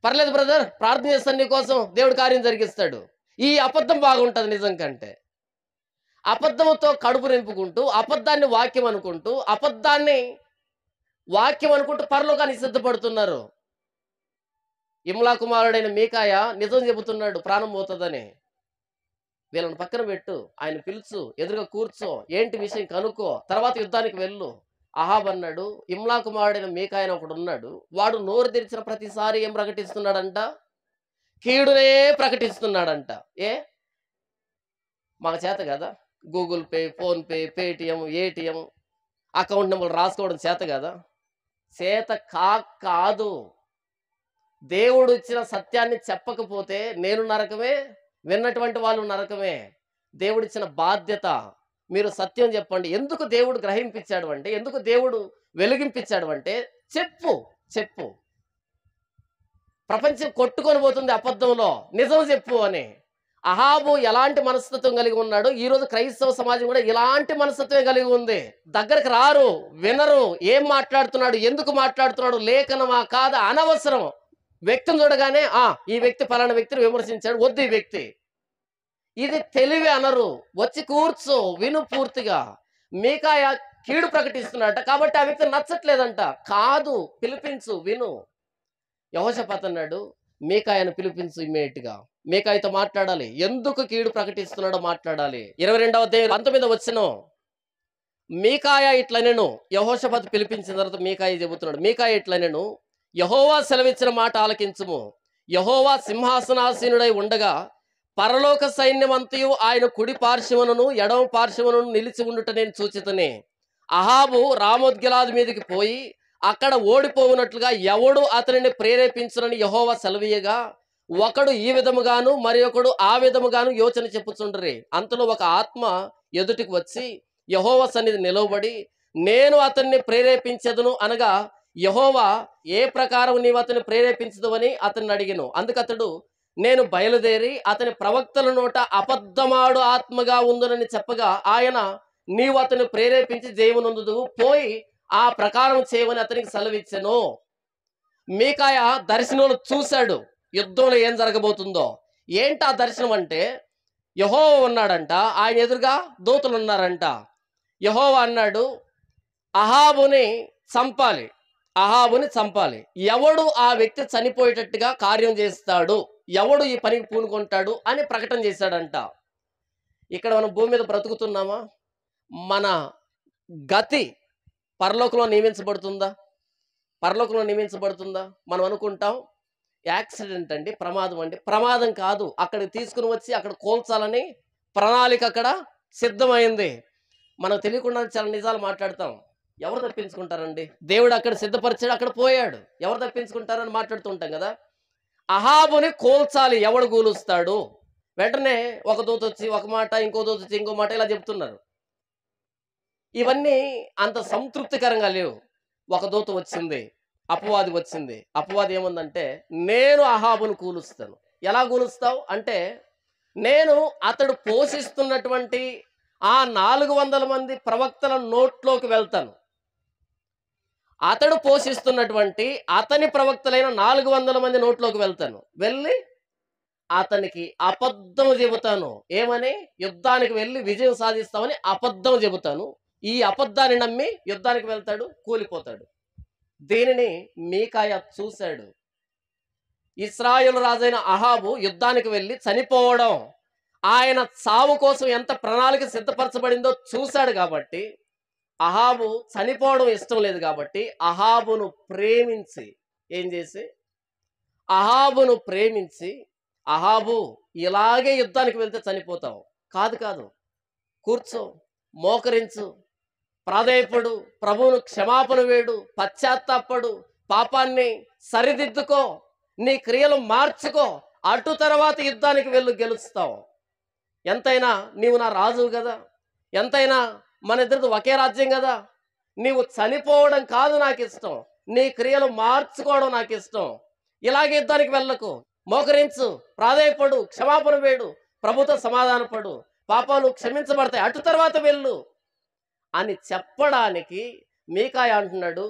పర్లేదు బ్రదర్ ప్రార్థన చేస్తాను నీకోసం దేవుడు కార్యం జరిగిస్తాడు ఈ అబద్ధం బాగుంటుంది నిజం కంటే అబద్ధంతో కడుపు నింపుకుంటూ అబద్ధాన్ని వాక్యం అనుకుంటూ అబద్ధాన్ని వాక్యం అనుకుంటూ పరలోకానికి సిద్ధపడుతున్నారు ఇమ్లా కుమారుడైన మీకాయ నిజం చెబుతున్నాడు ప్రాణం పోతుందని వీళ్ళని పక్కన పెట్టు ఆయన పిలుచు ఎదురుగా కూర్చో ఏంటి విషయం కనుక్కో తర్వాత యుద్ధానికి వెళ్ళు అహాబ్ అన్నాడు ఇమ్లా కుమారుడైన మీకాయన ఒకడు ఉన్నాడు వాడు నోరు తెరిచిన ప్రతిసారి ఏం ప్రకటిస్తున్నాడంట కీడునే ప్రకటిస్తున్నాడంట ఏ మాకు చేత కదా Google Pay PhonePe Paytm ATM account number రాసుకోవడం చేత కదా చేత కా కాదు దేవుడు ఇచ్చిన సత్యాన్ని చెప్పకపోతే నేను నరకమే విన్నటువంటి వాళ్ళు నరకమే దేవుడిచ్చిన బాధ్యత మీరు సత్యం చెప్పండి ఎందుకు దేవుడు గ్రహింపించాడు అంటే ఎందుకు దేవుడు వెలిగింపించాడు అంటే చెప్పు చెప్పు ప్రపంచం కొట్టుకొని పోతుంది అబద్ధంలో నిజం చెప్పు అని అహాబు ఎలాంటి మనస్తత్వం కలిగి ఉన్నాడు ఈరోజు క్రైస్తవ సమాజం కూడా ఇలాంటి మనస్తత్వం కలిగి ఉంది దగ్గరకు రారు వినరు ఏం మాట్లాడుతున్నాడు ఎందుకు మాట్లాడుతున్నాడు లేఖనమా కాదా అనవసరం వ్యక్తిని చూడగానే ఆ ఈ వ్యక్తి ఫలానా వ్యక్తిని విమర్శించాడు వద్దు ఈ వ్యక్తి ఇది తెలివి అనరు వచ్చి కూర్చో విను పూర్తిగా మీకాయ కీడు ప్రకటిస్తున్నాడట కాబట్టి ఆ వ్యక్తి నచ్చట్లేదంట కాదు పిలిపించు విను యహోషపాత్ అన్నాడు మీకాయను పిలిపించు ఇమ్మీడియట్గా మీకాయతో మాట్లాడాలి ఎందుకు కీడు ప్రకటిస్తున్నాడో మాట్లాడాలి ఇరవై రెండవ అంత పంతొమ్మిది వచ్చిన మీకాయ ఇట్లా నేను యహోషపాత్ పిలిపించిన తర్వాత మీకాయ చెబుతున్నాడు మీకాయ ఇట్లా నేను యహోవా సెలవిచ్చిన మాట ఆలకించము యహోవా సింహాసనాసీనుడై ఉండగా పరలోక సైన్యమంతయు ఆయన కుడి పార్శ్వమును ఎడమ పార్శ్వను నిలిచి ఉండుట నేను చూచితనే అహాబు రామోద్గిలాది మీదకి పోయి అక్కడ ఓడిపోవునట్లుగా ఎవడు అతనిని ప్రేరేపించునని యహోవా సెలవీయగా ఒకడు ఈ విధముగాను మరి ఒకడు ఆ విధముగాను యోచన చెప్పుచుండరే అంతలో ఒక ఆత్మ ఎదుటికి వచ్చి యహోవ సన్నిధి నిలవబడి నేను అతన్ని ప్రేరేపించదును అనగా యహోవా ఏ ప్రకారం నీవు అతను ప్రేరేపించదు అని అతన్ని అడిగిను అందుకతడు నేను బయలుదేరి అతని ప్రవక్తల నోట అబద్ధమాడు ఆత్మగా ఉందనని చెప్పగా ఆయన నీవు అతను ప్రేరేపించి జయమునందుదు పోయి ఆ ప్రకారం చేయమని అతనికి సెలవిచ్చెను మీకాయ దర్శనం చూశాడు యుద్ధంలో ఏం జరగబోతుందో ఏంటి ఆ దర్శనం అంటే యహో ఉన్నాడంట ఆయన ఎదురుగా దూతలు ఉన్నారంట యహోవ అన్నాడు అహాబుని చంపాలి అహాబుని చంపాలి ఎవడు ఆ వ్యక్తి చనిపోయేటట్టుగా కార్యం చేస్తాడు ఎవడు ఈ పనికి పూనుకుంటాడు అని ప్రకటన చేశాడంట ఇక్కడ మనం భూమి మీద బ్రతుకుతున్నామా మన గతి పరలోకంలో నియమించబడుతుందా పరలోకంలో నియమించబడుతుందా మనం అనుకుంటాం యాక్సిడెంట్ అండి ప్రమాదం అండి ప్రమాదం కాదు అక్కడికి తీసుకుని వచ్చి అక్కడ కోల్చాలని ప్రణాళిక అక్కడ సిద్ధమైంది మనం తెలియకుండా చాలా నిజాలు మాట్లాడతాం ఎవరు తప్పించుకుంటారండి దేవుడు అక్కడ సిద్ధపరిచాడు అక్కడ పోయాడు ఎవరు తప్పించుకుంటారని మాట్లాడుతుంటాం కదా అహాబుని కోల్చాలి ఎవడు కూలుస్తాడు వెంటనే ఒక దూత వచ్చి ఒక మాట ఇంకో దూత వచ్చి ఇంకో మాట ఇలా చెప్తున్నారు ఇవన్నీ అంత సంతృప్తికరంగా లేవు ఒక దూత వచ్చింది అపవాది వచ్చింది అపవాది ఏముందంటే నేను అహాబును కూలుస్తాను ఎలా కూలుస్తావు అంటే నేను అతడు పోషిస్తున్నటువంటి ఆ నాలుగు వందల మంది ప్రవక్తల నోట్లోకి వెళ్తాను అతడు పోషిస్తున్నటువంటి అతని ప్రవక్తలైన నాలుగు వందల మంది నోట్లోకి వెళ్తాను వెళ్ళి అతనికి అబద్ధం చెబుతాను ఏమని యుద్ధానికి వెళ్ళి విజయం సాధిస్తామని అబద్ధం చెబుతాను ఈ అబద్ధాన్ని నమ్మి యుద్ధానికి వెళ్తాడు కూలిపోతాడు దీనిని మీకాయ చూశాడు ఇస్రాయుల్ రాజైన అహాబు యుద్ధానికి వెళ్ళి చనిపోవడం ఆయన చావు కోసం ఎంత ప్రణాళిక సిద్ధపరచబడిందో చూశాడు కాబట్టి అహాబు చనిపోవడం ఇష్టం లేదు కాబట్టి అహాబును ప్రేమించి ఏం చేసి అహాబును ప్రేమించి అహాబు ఇలాగే యుద్ధానికి వెళ్తే చనిపోతావు కాదు కాదు కూర్చో మోకరించు ప్రాధేయపడు ప్రభువును క్షమాపణ వేడు పశ్చాత్తాపడు పాపాన్ని సరిదిద్దుకో నీ క్రియలు మార్చుకో అటు తర్వాత యుద్ధానికి వెళ్ళు గెలుస్తావు ఎంతైనా నీవు నా రాజువు కదా ఎంతైనా మన ఇద్దరిది ఒకే రాజ్యం కదా నీవు చనిపోవడం కాదు నాకు ఇష్టం నీ క్రియలు మార్చుకోవడం నాకు ఇష్టం ఇలాగే యుద్ధానికి వెళ్ళకు మోకరించు ప్రాధాయపడు క్షమాపణ వేడు ప్రభుతో సమాధానపడు పాపాలు క్షమించబడతాయి అటు తర్వాత వెళ్ళు అని చెప్పడానికి మీకాయ అంటున్నాడు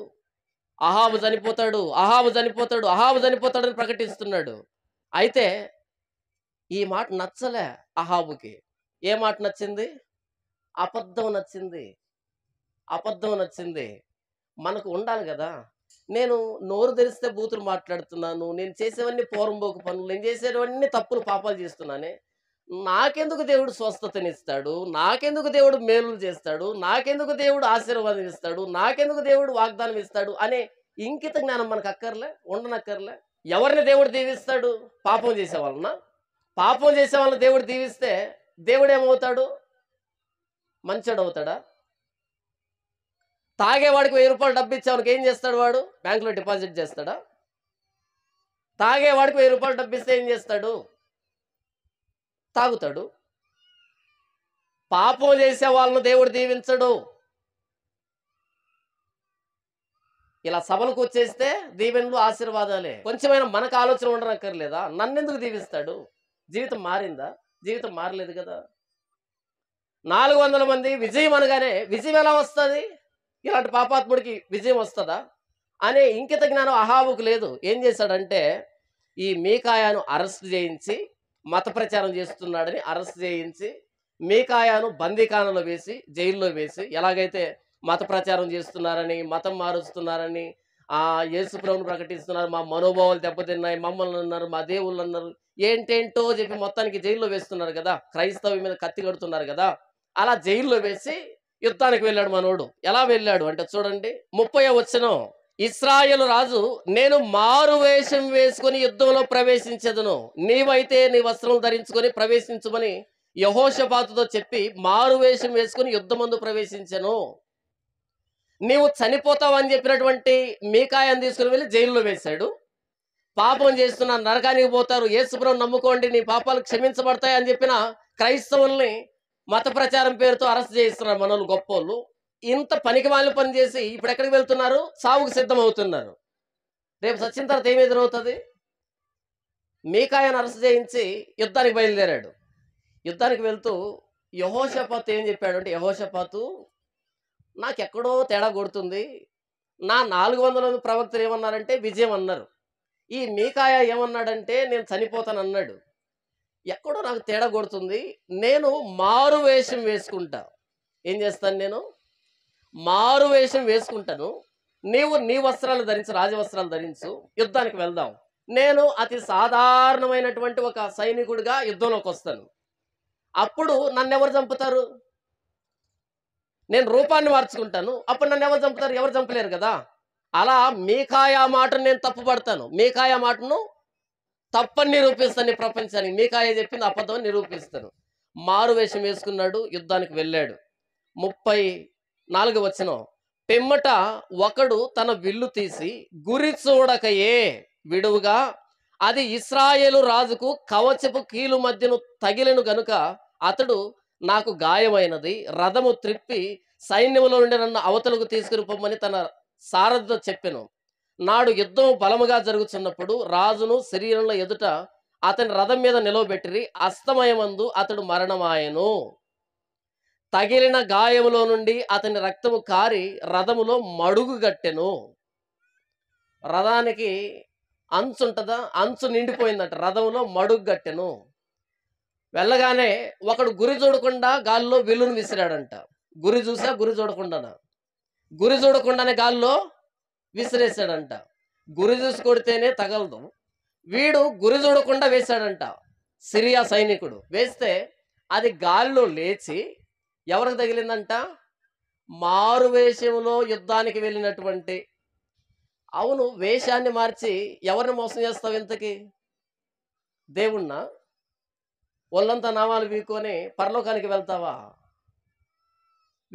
అహాబు చనిపోతాడు అహాబు చనిపోతాడు అహాబు చనిపోతాడని ప్రకటిస్తున్నాడు అయితే ఈ మాట నచ్చలే అహాబుకి ఏ మాట నచ్చింది అబద్ధం నచ్చింది అబద్ధం నచ్చింది మనకు ఉండాలి కదా నేను నోరు తెరిస్తే బూతులు మాట్లాడుతున్నాను నేను చేసేవన్నీ పోరంబోకు పనులు నేను చేసేవన్నీ తప్పులు పాపాలు చేస్తున్నానే నాకెందుకు దేవుడు స్వస్థతనిస్తాడు నాకెందుకు దేవుడు మేలులు చేస్తాడు నాకెందుకు దేవుడు ఆశీర్వాదం ఇస్తాడు నాకెందుకు దేవుడు వాగ్దానం ఇస్తాడు అనే ఇంకిత జ్ఞానం మనకు అక్కర్లే ఉండనక్కర్లే ఎవరిని దేవుడు దీవిస్తాడు పాపం చేసేవాళ్ళన పాపం చేసేవాళ్ళని దేవుడు దీవిస్తే దేవుడు ఏమవుతాడు అవుతాడా తాగేవాడికి వెయ్యి రూపాయలు డబ్బు ఇచ్చావునికి ఏం చేస్తాడు వాడు బ్యాంకులో డిపాజిట్ చేస్తాడా తాగేవాడికి వెయ్యి రూపాయలు డబ్బు ఇస్తే ఏం చేస్తాడు తాగుతాడు పాపం చేసే వాళ్ళను దేవుడు దీవించడు ఇలా సభలకు వచ్చేస్తే దీవెనలు ఆశీర్వాదాలే కొంచెమైనా మనకు ఆలోచన ఉండనక్కర్లేదా నన్నెందుకు దీవిస్తాడు జీవితం మారిందా జీవితం మారలేదు కదా నాలుగు వందల మంది విజయం అనగానే విజయం ఎలా వస్తుంది ఇలాంటి పాపాత్ముడికి విజయం వస్తుందా అనే ఇంకిత జ్ఞానం అహాబుకు లేదు ఏం చేశాడంటే ఈ మీకాయాను అరెస్ట్ చేయించి మత ప్రచారం చేస్తున్నాడని అరెస్ట్ చేయించి మీకాయాను బందీకానంలో వేసి జైల్లో వేసి ఎలాగైతే మత ప్రచారం చేస్తున్నారని మతం మారుస్తున్నారని ఆ యేసుప్రభుని ప్రకటిస్తున్నారు మా మనోభావాలు దెబ్బతిన్నాయి మమ్మల్ని అన్నారు మా దేవుళ్ళు అన్నారు ఏంటేంటో చెప్పి మొత్తానికి జైల్లో వేస్తున్నారు కదా క్రైస్తవ మీద కత్తి కడుతున్నారు కదా అలా జైల్లో వేసి యుద్ధానికి వెళ్ళాడు మనోడు ఎలా వెళ్ళాడు అంటే చూడండి ముప్పై వచ్చిన ఇస్రాయల్ రాజు నేను మారు వేషం వేసుకుని యుద్ధంలో ప్రవేశించదును నీవైతే నీ వస్త్రం ధరించుకొని ప్రవేశించమని యహోషపాతతో చెప్పి మారు వేషం వేసుకుని యుద్ధమందు ప్రవేశించను నీవు చనిపోతావని చెప్పినటువంటి మీకాయని తీసుకుని వెళ్ళి జైల్లో వేశాడు పాపం చేస్తున్న నరకానికి పోతారు ఏసుప్రం నమ్ముకోండి నీ పాపాలు క్షమించబడతాయి అని చెప్పిన క్రైస్తవుల్ని మత ప్రచారం పేరుతో అరెస్ట్ చేస్తున్నారు మనల్ని గొప్ప ఇంత పనికి వాళ్ళు పని చేసి ఇప్పుడు ఎక్కడికి వెళ్తున్నారు సావుకు సిద్ధం అవుతున్నారు రేపు సచిన్ తర్వాత ఏమి ఎదురవుతుంది మీకాయను అరెస్ట్ చేయించి యుద్ధానికి బయలుదేరాడు యుద్ధానికి వెళ్తూ యహోషపాత్ ఏం చెప్పాడు అంటే యహోషపాతు నాకెక్కడో తేడా కొడుతుంది నా నాలుగు వందల ప్రవక్తలు ఏమన్నారంటే విజయం అన్నారు ఈ మీకాయ ఏమన్నాడంటే నేను చనిపోతాను అన్నాడు ఎక్కడో నాకు తేడా కొడుతుంది నేను మారు వేషం వేసుకుంటా ఏం చేస్తాను నేను మారు వేషం వేసుకుంటాను నీవు నీ వస్త్రాలు ధరించు రాజవస్త్రాలు ధరించు యుద్ధానికి వెళ్దాం నేను అతి సాధారణమైనటువంటి ఒక సైనికుడిగా యుద్ధంలోకి వస్తాను అప్పుడు నన్ను ఎవరు చంపుతారు నేను రూపాన్ని మార్చుకుంటాను అప్పుడు నన్ను ఎవరు చంపుతారు ఎవరు చంపలేరు కదా అలా మీకాయా మాటను నేను తప్పుపడతాను మీకాయా మాటను తప్పని నిరూపిస్తాను ప్రపంచానికి మీకు ఆయన చెప్పింది అబద్ధం నిరూపిస్తాను మారు వేషం వేసుకున్నాడు యుద్ధానికి వెళ్ళాడు ముప్పై నాలుగు వచ్చిన పిమ్మట ఒకడు తన విల్లు తీసి గురి చూడకయే విడువుగా అది ఇస్రాయేలు రాజుకు కవచపు కీలు మధ్యను తగిలిను గనుక అతడు నాకు గాయమైనది రథము త్రిప్పి సైన్యంలో ఉండే నన్ను అవతలకు తీసుకుని పొమ్మని తన సారథితో చెప్పాను నాడు యుద్ధం బలముగా జరుగుతున్నప్పుడు రాజును శరీరంలో ఎదుట అతని రథం మీద నిలవబెట్టిరి అస్తమయమందు అతడు మరణమాయను తగిలిన గాయములో నుండి అతని రక్తము కారి రథములో మడుగు కట్టెను రథానికి అంచు ఉంటుందా అంచు నిండిపోయిందట రథములో మడుగు కట్టెను వెళ్ళగానే ఒకడు గురి చూడకుండా గాల్లో విల్లును విసిరాడంట గురి చూసా గురి చూడకుండా గురి చూడకుండానే గాల్లో విసిరేసాడంట గురి చూసి కొడితేనే తగలదు వీడు గురి చూడకుండా వేశాడంట సిరియా సైనికుడు వేస్తే అది గాలిలో లేచి ఎవరికి తగిలిందంట మారు వేషంలో యుద్ధానికి వెళ్ళినటువంటి అవును వేషాన్ని మార్చి ఎవరిని మోసం చేస్తావు ఇంతకీ దేవుణ్ణ ఒళ్ళంతా నామాలు వీకొని పరలోకానికి వెళ్తావా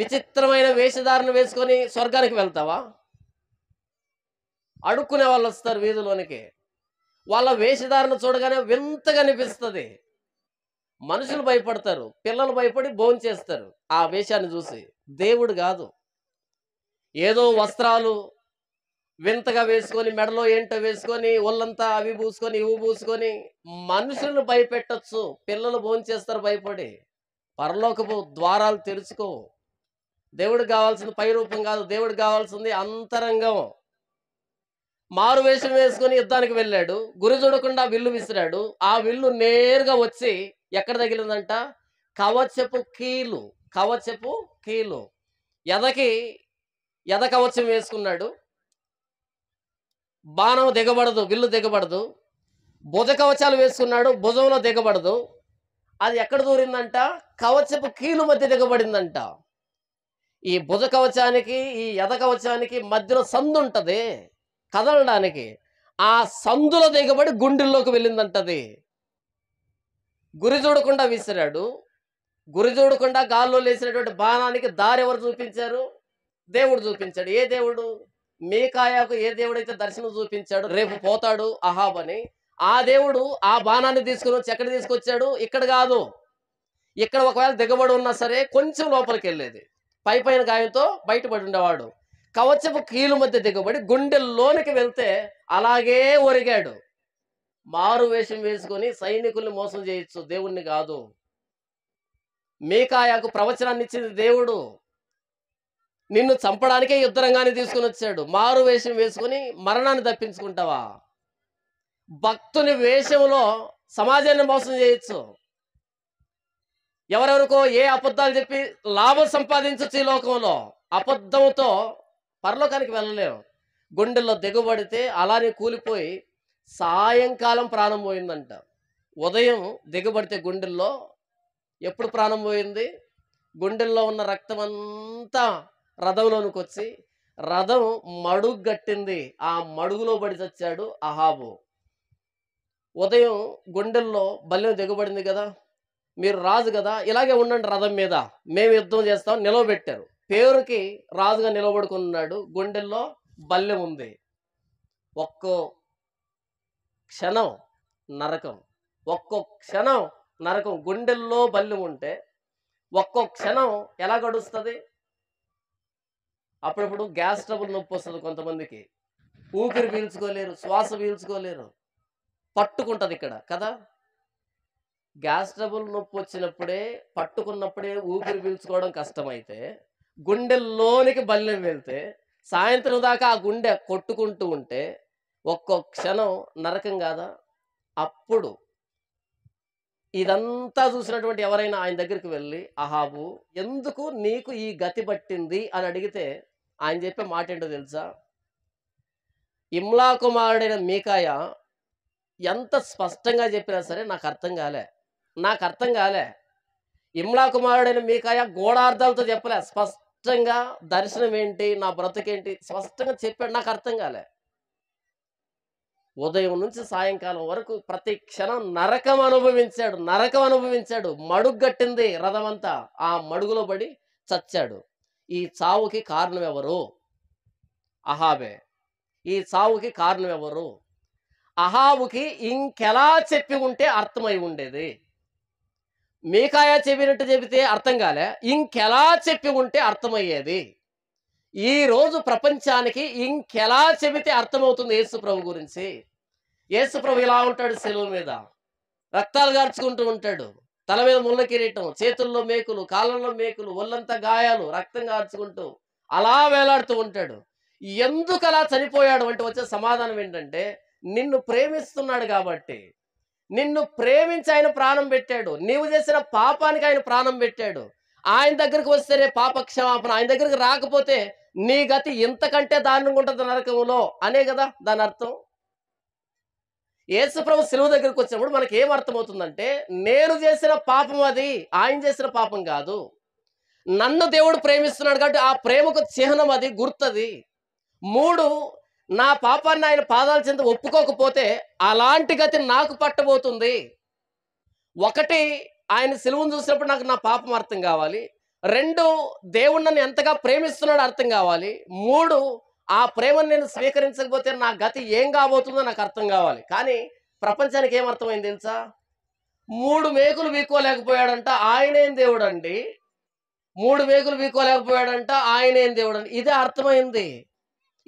విచిత్రమైన వేషధారణ వేసుకొని స్వర్గానికి వెళ్తావా అడుక్కునే వాళ్ళు వస్తారు వీధిలోనికి వాళ్ళ వేషధారణ చూడగానే వింతగా అనిపిస్తుంది మనుషులు భయపడతారు పిల్లలు భయపడి భోజనం చేస్తారు ఆ వేషాన్ని చూసి దేవుడు కాదు ఏదో వస్త్రాలు వింతగా వేసుకొని మెడలో ఏంటో వేసుకొని ఒళ్ళంతా అవి పూసుకొని ఇవి పూసుకొని మనుషులను భయపెట్టచ్చు పిల్లలు భోజనం చేస్తారు భయపడి పరలోకపు ద్వారాలు తెరుచుకో దేవుడు కావాల్సింది పై రూపం కాదు దేవుడు కావాల్సింది అంతరంగం మారు వేషం వేసుకుని యుద్ధానికి వెళ్ళాడు గురి చూడకుండా విల్లు విసిరాడు ఆ విల్లు నేరుగా వచ్చి ఎక్కడ తగిలిందంట కవచపు కీలు కవచపు కీలు ఎదకి ఎద కవచం వేసుకున్నాడు బాణం దిగబడదు విల్లు దిగబడదు భుజ కవచాలు వేసుకున్నాడు భుజంలో దిగబడదు అది ఎక్కడ దూరిందంట కవచపు కీలు మధ్య దిగబడిందంట ఈ భుజ కవచానికి ఈ ఎద కవచానికి మధ్యలో సందు ఉంటుంది కదలడానికి ఆ సందులో దిగబడి గుండెల్లోకి వెళ్ళిందంటది గురి చూడకుండా విసిరాడు గురి చూడకుండా గాల్లో లేచినటువంటి బాణానికి దారి ఎవరు చూపించారు దేవుడు చూపించాడు ఏ దేవుడు మీకాయాకు ఏ దేవుడైతే దర్శనం చూపించాడు రేపు పోతాడు అహాబ్ అని ఆ దేవుడు ఆ బాణాన్ని తీసుకుని వచ్చి ఎక్కడ తీసుకొచ్చాడు ఇక్కడ కాదు ఇక్కడ ఒకవేళ దిగబడి ఉన్నా సరే కొంచెం లోపలికి వెళ్ళేది పై పైన గాయంతో బయటపడి ఉండేవాడు కవచపు కీలు మధ్య దిగబడి గుండెల్లోనికి వెళ్తే అలాగే ఒరిగాడు మారు వేషం వేసుకొని సైనికుల్ని మోసం చేయొచ్చు దేవుణ్ణి కాదు మీకాయాకు ప్రవచనాన్ని ఇచ్చింది దేవుడు నిన్ను చంపడానికే యుద్ధరంగాన్ని తీసుకుని వచ్చాడు మారు వేషం వేసుకుని మరణాన్ని తప్పించుకుంటావా భక్తుని వేషంలో సమాజాన్ని మోసం చేయొచ్చు ఎవరెవరికో ఏ అబద్ధాలు చెప్పి లాభం సంపాదించచ్చు ఈ లోకంలో అబద్ధంతో పరలోకానికి వెళ్ళలేము గుండెల్లో దిగబడితే అలానే కూలిపోయి సాయంకాలం ప్రాణం పోయిందంట ఉదయం దిగబడితే గుండెల్లో ఎప్పుడు ప్రాణం పోయింది గుండెల్లో ఉన్న రక్తం అంతా రథంలోనికి వచ్చి రథం మడుగు గట్టింది ఆ మడుగులో పడి చచ్చాడు అహాబు ఉదయం గుండెల్లో బల్యం దిగబడింది కదా మీరు రాజు కదా ఇలాగే ఉండండి రథం మీద మేము యుద్ధం చేస్తాం నిలవబెట్టారు పేరుకి రాజుగా నిలబడుకున్నాడు గుండెల్లో బల్లెం ఉంది ఒక్కో క్షణం నరకం ఒక్కో క్షణం నరకం గుండెల్లో బల్లెం ఉంటే ఒక్కో క్షణం ఎలా గడుస్తుంది అప్పుడప్పుడు గ్యాస్ ట్రబుల్ నొప్పి వస్తుంది కొంతమందికి ఊపిరి పీల్చుకోలేరు శ్వాస పీల్చుకోలేరు పట్టుకుంటుంది ఇక్కడ కదా గ్యాస్ ట్రబుల్ నొప్పి వచ్చినప్పుడే పట్టుకున్నప్పుడే ఊపిరి పీల్చుకోవడం కష్టమైతే గుండెల్లోనికి బల్యం వెళ్తే సాయంత్రం దాకా ఆ గుండె కొట్టుకుంటూ ఉంటే ఒక్కో క్షణం నరకం కాదా అప్పుడు ఇదంతా చూసినటువంటి ఎవరైనా ఆయన దగ్గరికి వెళ్ళి అహాబు ఎందుకు నీకు ఈ గతి పట్టింది అని అడిగితే ఆయన చెప్పే మాట ఏంటో తెలుసా ఇమ్లా కుమారుడైన మీకాయ ఎంత స్పష్టంగా చెప్పినా సరే నాకు అర్థం కాలే నాకు అర్థం కాలే ఇమ్లా కుమారుడైన మీకాయ గోడార్థాలతో చెప్పలే స్పష్ట స్పష్టంగా దర్శనం ఏంటి నా బ్రతకేంటి స్పష్టంగా చెప్పాడు నాకు అర్థం కాలే ఉదయం నుంచి సాయంకాలం వరకు ప్రతి క్షణం నరకం అనుభవించాడు నరకం అనుభవించాడు మడుగట్టింది రథమంతా ఆ మడుగులో పడి చచ్చాడు ఈ చావుకి కారణం ఎవరు అహాబే ఈ చావుకి కారణం ఎవరు అహాబుకి ఇంకెలా చెప్పి ఉంటే అర్థమై ఉండేది మీకాయా చెప్పినట్టు చెబితే అర్థం కాలే ఇంకెలా చెప్పి ఉంటే అర్థమయ్యేది ఈ రోజు ప్రపంచానికి ఇంకెలా చెబితే అర్థమవుతుంది యేసుప్రభు గురించి యేసుప్రభు ఇలా ఉంటాడు సెలవు మీద రక్తాలు గార్చుకుంటూ ఉంటాడు తల మీద ముళ్ళ కిరీటం చేతుల్లో మేకులు కాళ్ళల్లో మేకులు ఒళ్ళంతా గాయాలు రక్తం గార్చుకుంటూ అలా వేలాడుతూ ఉంటాడు ఎందుకు అలా చనిపోయాడు అంటే వచ్చే సమాధానం ఏంటంటే నిన్ను ప్రేమిస్తున్నాడు కాబట్టి నిన్ను ప్రేమించి ఆయన ప్రాణం పెట్టాడు నీవు చేసిన పాపానికి ఆయన ప్రాణం పెట్టాడు ఆయన దగ్గరికి వస్తేనే పాప క్షమాపణ ఆయన దగ్గరికి రాకపోతే నీ గతి ఇంతకంటే దారుణంగా ఉంటుంది నరకంలో అనే కదా దాని అర్థం యేసుప్రభు సెలవు దగ్గరికి వచ్చినప్పుడు మనకి ఏం అర్థమవుతుందంటే నేను చేసిన పాపం అది ఆయన చేసిన పాపం కాదు నన్ను దేవుడు ప్రేమిస్తున్నాడు కాబట్టి ఆ ప్రేమకు చిహ్నం అది గుర్తది మూడు నా పాపాన్ని ఆయన పాదాల చెంత ఒప్పుకోకపోతే అలాంటి గతి నాకు పట్టబోతుంది ఒకటి ఆయన సెలవును చూసినప్పుడు నాకు నా పాపం అర్థం కావాలి రెండు దేవుడు నన్ను ఎంతగా ప్రేమిస్తున్నాడు అర్థం కావాలి మూడు ఆ ప్రేమను నేను స్వీకరించకపోతే నా గతి ఏం కాబోతుందో నాకు అర్థం కావాలి కానీ ప్రపంచానికి ఏమర్థమైంది తెలుసా మూడు మేకులు వీకోలేకపోయాడంట ఆయనేం దేవుడండి మూడు మేకులు వీకోలేకపోయాడంట ఆయనేం అండి ఇదే అర్థమైంది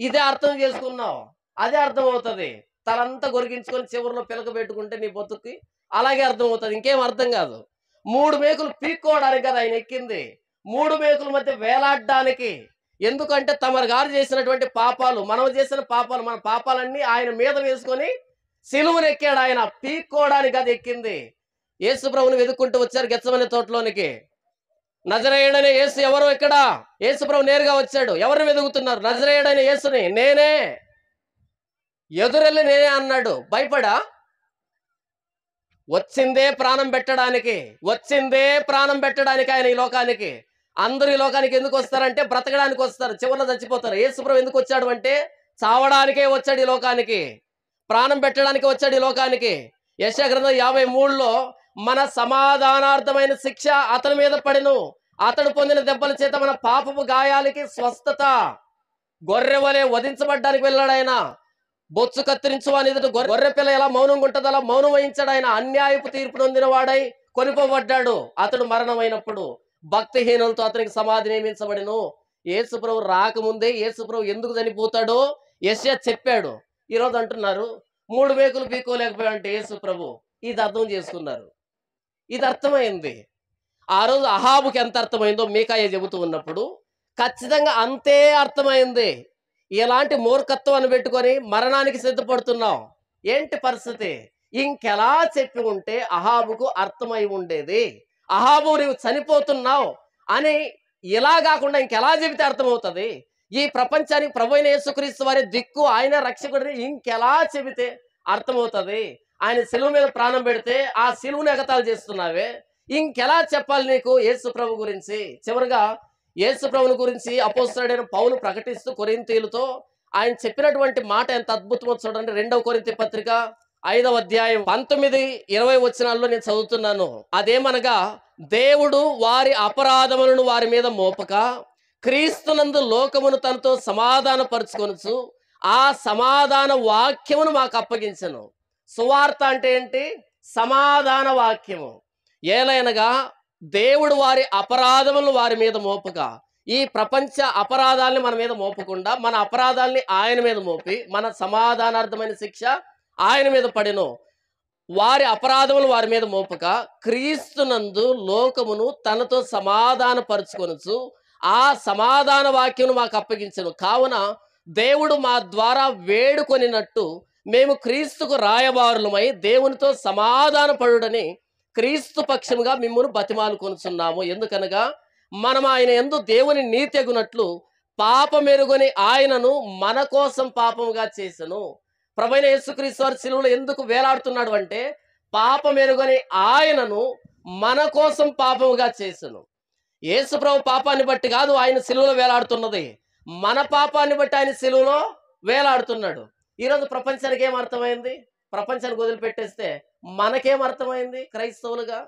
ఇదే అర్థం చేసుకున్నావు అదే అర్థం అవుతుంది తలంతా గొరిగించుకొని చివరిలో పిలక పెట్టుకుంటే నీ బొత్తుకి అలాగే అర్థం అవుతుంది ఇంకేం అర్థం కాదు మూడు మేకులు పీక్కోవడానికి కదా ఆయన ఎక్కింది మూడు మేకుల మధ్య వేలాడడానికి ఎందుకంటే తమరు గారు చేసినటువంటి పాపాలు మనం చేసిన పాపాలు మన పాపాలన్నీ ఆయన మీద వేసుకొని సిలువను ఎక్కాడు ఆయన పీక్కోవడానికి అది ఎక్కింది యేసుప్రభుని వెతుక్కుంటూ వచ్చారు గెచ్చమనే తోటలోనికి నజరేయుడనే యేసు ఎవరు ఇక్కడ ప్రభు నేరుగా వచ్చాడు ఎవరు వెతుకుతున్నారు నజరేయుడైన యేసుని నేనే ఎదురెళ్ళి నేనే అన్నాడు భయపడా వచ్చిందే ప్రాణం పెట్టడానికి వచ్చిందే ప్రాణం పెట్టడానికి ఆయన ఈ లోకానికి అందరు ఈ లోకానికి ఎందుకు వస్తారంటే బ్రతకడానికి వస్తారు చివరిలో చచ్చిపోతారు యేసుప్రభు ఎందుకు వచ్చాడు అంటే చావడానికే వచ్చాడు ఈ లోకానికి ప్రాణం పెట్టడానికి వచ్చాడు ఈ లోకానికి యశగ్రంథం యాభై మూడులో మన సమాధానార్థమైన శిక్ష అతని మీద పడిను అతడు పొందిన దెబ్బల చేత మన పాపపు గాయాలకి స్వస్థత గొర్రె వలె వధించబడ్డానికి వెళ్ళాడు ఆయన బొచ్చు కత్తిరించు అని ఎదుట గొర్రె పిల్ల ఎలా మౌనంగా ఉంటుందో అలా మౌనం వహించాడు ఆయన అన్యాయపు తీర్పు నొందిన వాడై కొనిపోబడ్డాడు అతడు మరణమైనప్పుడు భక్తిహీనులతో అతనికి సమాధి నియమించబడిను యేసుప్రభు రాకముందే యేసుప్రభు ఎందుకు చనిపోతాడో యశ చెప్పాడు ఈరోజు అంటున్నారు మూడు మేకులు పీకోలేకపోయాడంటే యేసుప్రభు ఇది అర్థం చేసుకున్నారు ఇది అర్థమైంది ఆ రోజు అహాబుకి ఎంత అర్థమైందో మీకాయ చెబుతూ ఉన్నప్పుడు ఖచ్చితంగా అంతే అర్థమైంది ఇలాంటి అని పెట్టుకొని మరణానికి సిద్ధపడుతున్నాం ఏంటి పరిస్థితి ఇంకెలా చెప్పి ఉంటే అహాబుకు అర్థమై ఉండేది అహాబు నువ్వు చనిపోతున్నావు అని ఇలా కాకుండా ఇంకెలా చెబితే అర్థమవుతుంది ఈ ప్రపంచానికి ప్రభు అయిన యేసుక్రీస్తు వారి దిక్కు ఆయన రక్షకుడిని ఇంకెలా చెబితే అర్థమవుతుంది ఆయన సెలవు మీద ప్రాణం పెడితే ఆ సెలువుని ఎగతాలు చేస్తున్నావే ఇంకెలా చెప్పాలి నీకు యేసు ప్రభు గురించి చివరిగా యేసు ప్రభుని గురించి అపోస్తుడైన పౌలు ప్రకటిస్తూ కొరింతీలతో ఆయన చెప్పినటువంటి మాట ఎంత అద్భుతమో చూడండి రెండవ కొరింతి పత్రిక ఐదవ అధ్యాయం పంతొమ్మిది ఇరవై వచనాల్లో నేను చదువుతున్నాను అదేమనగా దేవుడు వారి అపరాధములను వారి మీద మోపక క్రీస్తునందు లోకమును తనతో సమాధాన పరుచుకొనుచు ఆ సమాధాన వాక్యమును మాకు అప్పగించను సువార్త అంటే ఏంటి సమాధాన వాక్యము ఏలైనగా దేవుడు వారి అపరాధములు వారి మీద మోపక ఈ ప్రపంచ అపరాధాలని మన మీద మోపకుండా మన అపరాధాలని ఆయన మీద మోపి మన సమాధానార్థమైన శిక్ష ఆయన మీద పడిను వారి అపరాధములు వారి మీద మోపక క్రీస్తునందు లోకమును తనతో సమాధాన పరుచుకొనచ్చు ఆ సమాధాన వాక్యమును మాకు అప్పగించను కావున దేవుడు మా ద్వారా వేడుకొనినట్టు మేము క్రీస్తుకు రాయబారులమై దేవునితో సమాధాన పడుడని క్రీస్తు పక్షముగా మిమ్మల్ని బతిమాలు కొనుచున్నాము ఎందుకనగా మనం ఆయన ఎందు దేవుని నీతెగునట్లు మెరుగొని ఆయనను మన కోసం పాపముగా చేసను ప్రభైన యేసుక్రీస్తు వారి శిలువులు ఎందుకు వేలాడుతున్నాడు అంటే మెరుగొని ఆయనను మన కోసం పాపముగా చేసను యేసుప్రభు పాపాన్ని బట్టి కాదు ఆయన శిలువులో వేలాడుతున్నది మన పాపాన్ని బట్టి ఆయన శిలువులో వేలాడుతున్నాడు ఈరోజు ప్రపంచానికి ఏం అర్థమైంది ప్రపంచానికి వదిలిపెట్టేస్తే మనకేం అర్థమైంది క్రైస్తవులుగా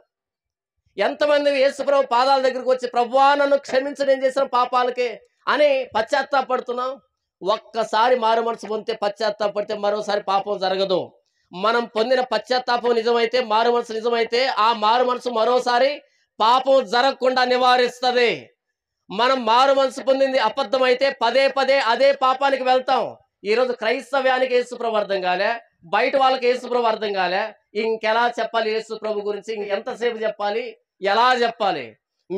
ఎంతమంది యేసుప్రభు పాదాల దగ్గరకు వచ్చి ప్రభువా నన్ను క్షమించి నేను చేసిన పాపాలకే అని పశ్చాత్తాపడుతున్నాం ఒక్కసారి మారు మనసు పొందితే పశ్చాత్తాపడితే మరోసారి పాపం జరగదు మనం పొందిన పశ్చాత్తాపం నిజమైతే మారు మనసు నిజమైతే ఆ మారు మనసు మరోసారి పాపం జరగకుండా నివారిస్తుంది మనం మారు మనసు పొందింది అబద్ధమైతే పదే పదే అదే పాపానికి వెళ్తాం ఈరోజు క్రైస్తవ్యానికి యేసుప్రభు అర్థం కాలే బయట వాళ్ళకి యేసుప్రభు అర్థం కాలే ఇంకెలా చెప్పాలి ఏసుప్రభు గురించి ఇంకెంతసేపు చెప్పాలి ఎలా చెప్పాలి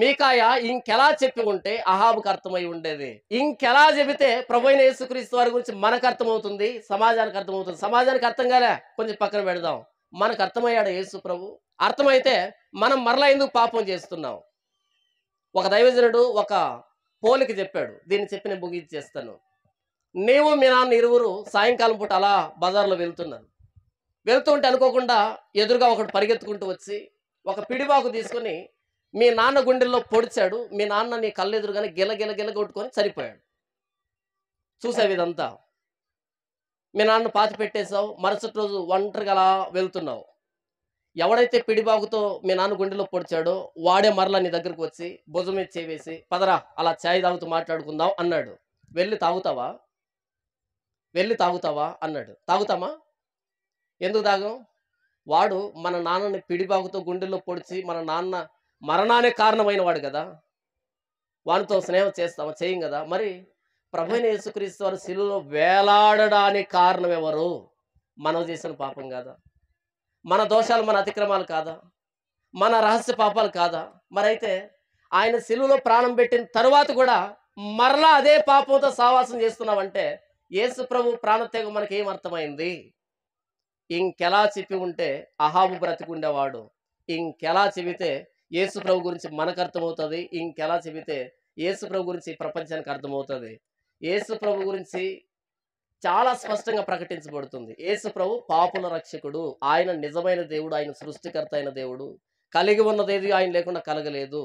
మీకాయ ఇంకెలా చెప్పి ఉంటే అహాబుకు అర్థమై ఉండేది ఇంకెలా చెబితే ప్రభు అయిన యేసుక్రీస్తు వారి గురించి మనకు అర్థమవుతుంది సమాజానికి అర్థమవుతుంది సమాజానికి అర్థం కాలే కొంచెం పక్కన పెడదాం మనకు అర్థమయ్యాడు యేసు ప్రభు అర్థమైతే మనం మరలా ఎందుకు పాపం చేస్తున్నాం ఒక దైవజనుడు ఒక పోలికి చెప్పాడు దీన్ని చెప్పి నేను ముగించేస్తాను మేము మీ నాన్న ఇరువురు సాయంకాలం పూట అలా బజార్లో వెళ్తున్నారు వెళ్తూ ఉంటే అనుకోకుండా ఎదురుగా ఒకటి పరిగెత్తుకుంటూ వచ్చి ఒక పిడిబాకు తీసుకొని మీ నాన్న గుండెల్లో పొడిచాడు మీ నాన్న నీ కళ్ళెదురుగానే గిల గిల గిల కొట్టుకొని చనిపోయాడు చూసావు ఇదంతా మీ నాన్న పాతి పెట్టేశావు మరుసటి రోజు ఒంటరిగా అలా వెళ్తున్నావు ఎవడైతే పిడిబాకుతో మీ నాన్న గుండెలో పొడిచాడో వాడే మరలా నీ దగ్గరకు వచ్చి భుజం మీద చేవేసి పదరా అలా ఛాయ్ తాగుతూ మాట్లాడుకుందాం అన్నాడు వెళ్ళి తాగుతావా వెళ్ళి తాగుతావా అన్నాడు తాగుతామా ఎందుకు తాగం వాడు మన నాన్నని పిడిబాగుతో గుండెల్లో పొడిచి మన నాన్న మరణానే కారణమైన వాడు కదా వానితో స్నేహం చేస్తామా చేయం కదా మరి ప్రభుని యేసుక్రీస్తు వారు శిలువలో వేలాడడానికి కారణం ఎవరు మనం చేసిన పాపం కాదా మన దోషాలు మన అతిక్రమాలు కాదా మన రహస్య పాపాలు కాదా మరైతే ఆయన శిలువలో ప్రాణం పెట్టిన తర్వాత కూడా మరలా అదే పాపంతో సావాసం చేస్తున్నామంటే యేసు ప్రభు ప్రాణత్యాగం మనకి ఏం అర్థమైంది ఇంకెలా చెప్పి ఉంటే అహాబు బ్రతికుండేవాడు ఇంకెలా చెబితే యేసు ప్రభు గురించి మనకు అర్థమవుతుంది ఇంకెలా చెబితే యేసు ప్రభు గురించి ప్రపంచానికి అర్థమవుతుంది యేసు ప్రభు గురించి చాలా స్పష్టంగా ప్రకటించబడుతుంది యేసు ప్రభు పాపుల రక్షకుడు ఆయన నిజమైన దేవుడు ఆయన సృష్టికర్త అయిన దేవుడు కలిగి ఉన్నదేది ఆయన లేకుండా కలగలేదు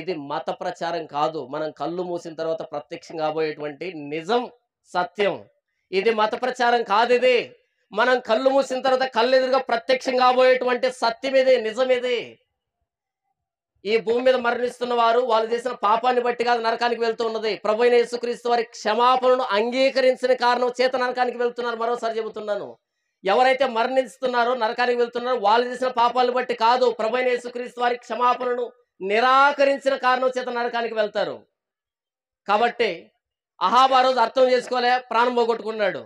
ఇది మత ప్రచారం కాదు మనం కళ్ళు మూసిన తర్వాత ప్రత్యక్షం కాబోయేటువంటి నిజం సత్యం ఇది మత ప్రచారం కాదు ఇది మనం కళ్ళు మూసిన తర్వాత కళ్ళు ఎదురుగా ప్రత్యక్షం కాబోయేటువంటి సత్యం ఇది నిజం ఇది ఈ భూమి మీద మరణిస్తున్న వారు వాళ్ళు చేసిన పాపాన్ని బట్టి కాదు నరకానికి వెళ్తున్నది ప్రభు యేసుక్రీస్తు వారి క్షమాపణను అంగీకరించిన కారణం చేత నరకానికి వెళ్తున్నారు మరోసారి చెబుతున్నాను ఎవరైతే మరణిస్తున్నారో నరకానికి వెళ్తున్నారో వాళ్ళు చేసిన పాపాలను బట్టి కాదు ప్రభు యేసుక్రీస్తు వారి క్షమాపణను నిరాకరించిన కారణం చేత నరకానికి వెళ్తారు కాబట్టి అహాబా రోజు అర్థం చేసుకోలే ప్రాణం పోగొట్టుకున్నాడు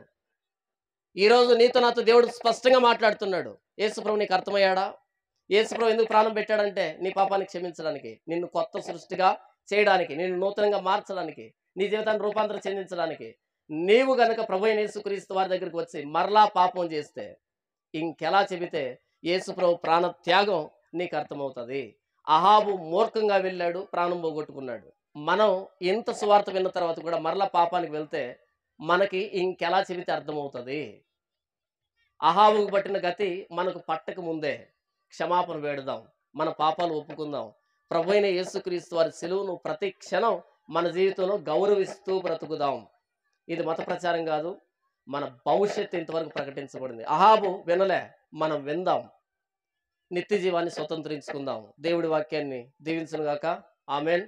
ఈరోజు నీతో నాతో దేవుడు స్పష్టంగా మాట్లాడుతున్నాడు యేసుప్రభు నీకు అర్థమయ్యాడా యేసుప్రభు ఎందుకు ప్రాణం పెట్టాడంటే నీ పాపాన్ని క్షమించడానికి నిన్ను కొత్త సృష్టిగా చేయడానికి నిన్ను నూతనంగా మార్చడానికి నీ జీవితాన్ని రూపాంతరం చెందించడానికి నీవు గనక ప్రభు యేసుక్రీస్తు వారి దగ్గరికి వచ్చి మరలా పాపం చేస్తే ఇంకెలా చెబితే యేసుప్రభు ప్రాణ త్యాగం నీకు అర్థమవుతుంది అహాబు మూర్ఖంగా వెళ్ళాడు ప్రాణం పోగొట్టుకున్నాడు మనం ఇంత సువార్త విన్న తర్వాత కూడా మరలా పాపానికి వెళ్తే మనకి ఇంకెలా చెబితే అర్థమవుతుంది అహావుకు పట్టిన గతి మనకు పట్టక ముందే క్షమాపణ వేడుదాం మన పాపాలు ఒప్పుకుందాం ప్రభు అయిన యేసుక్రీస్తు వారి సెలువును ప్రతి క్షణం మన జీవితంలో గౌరవిస్తూ బ్రతుకుదాం ఇది మత ప్రచారం కాదు మన భవిష్యత్తు ఇంతవరకు ప్రకటించబడింది అహాబు వినలే మనం విందాం నిత్య జీవాన్ని స్వతంత్రించుకుందాం దేవుడి వాక్యాన్ని దీవించను గాక ఆమెన్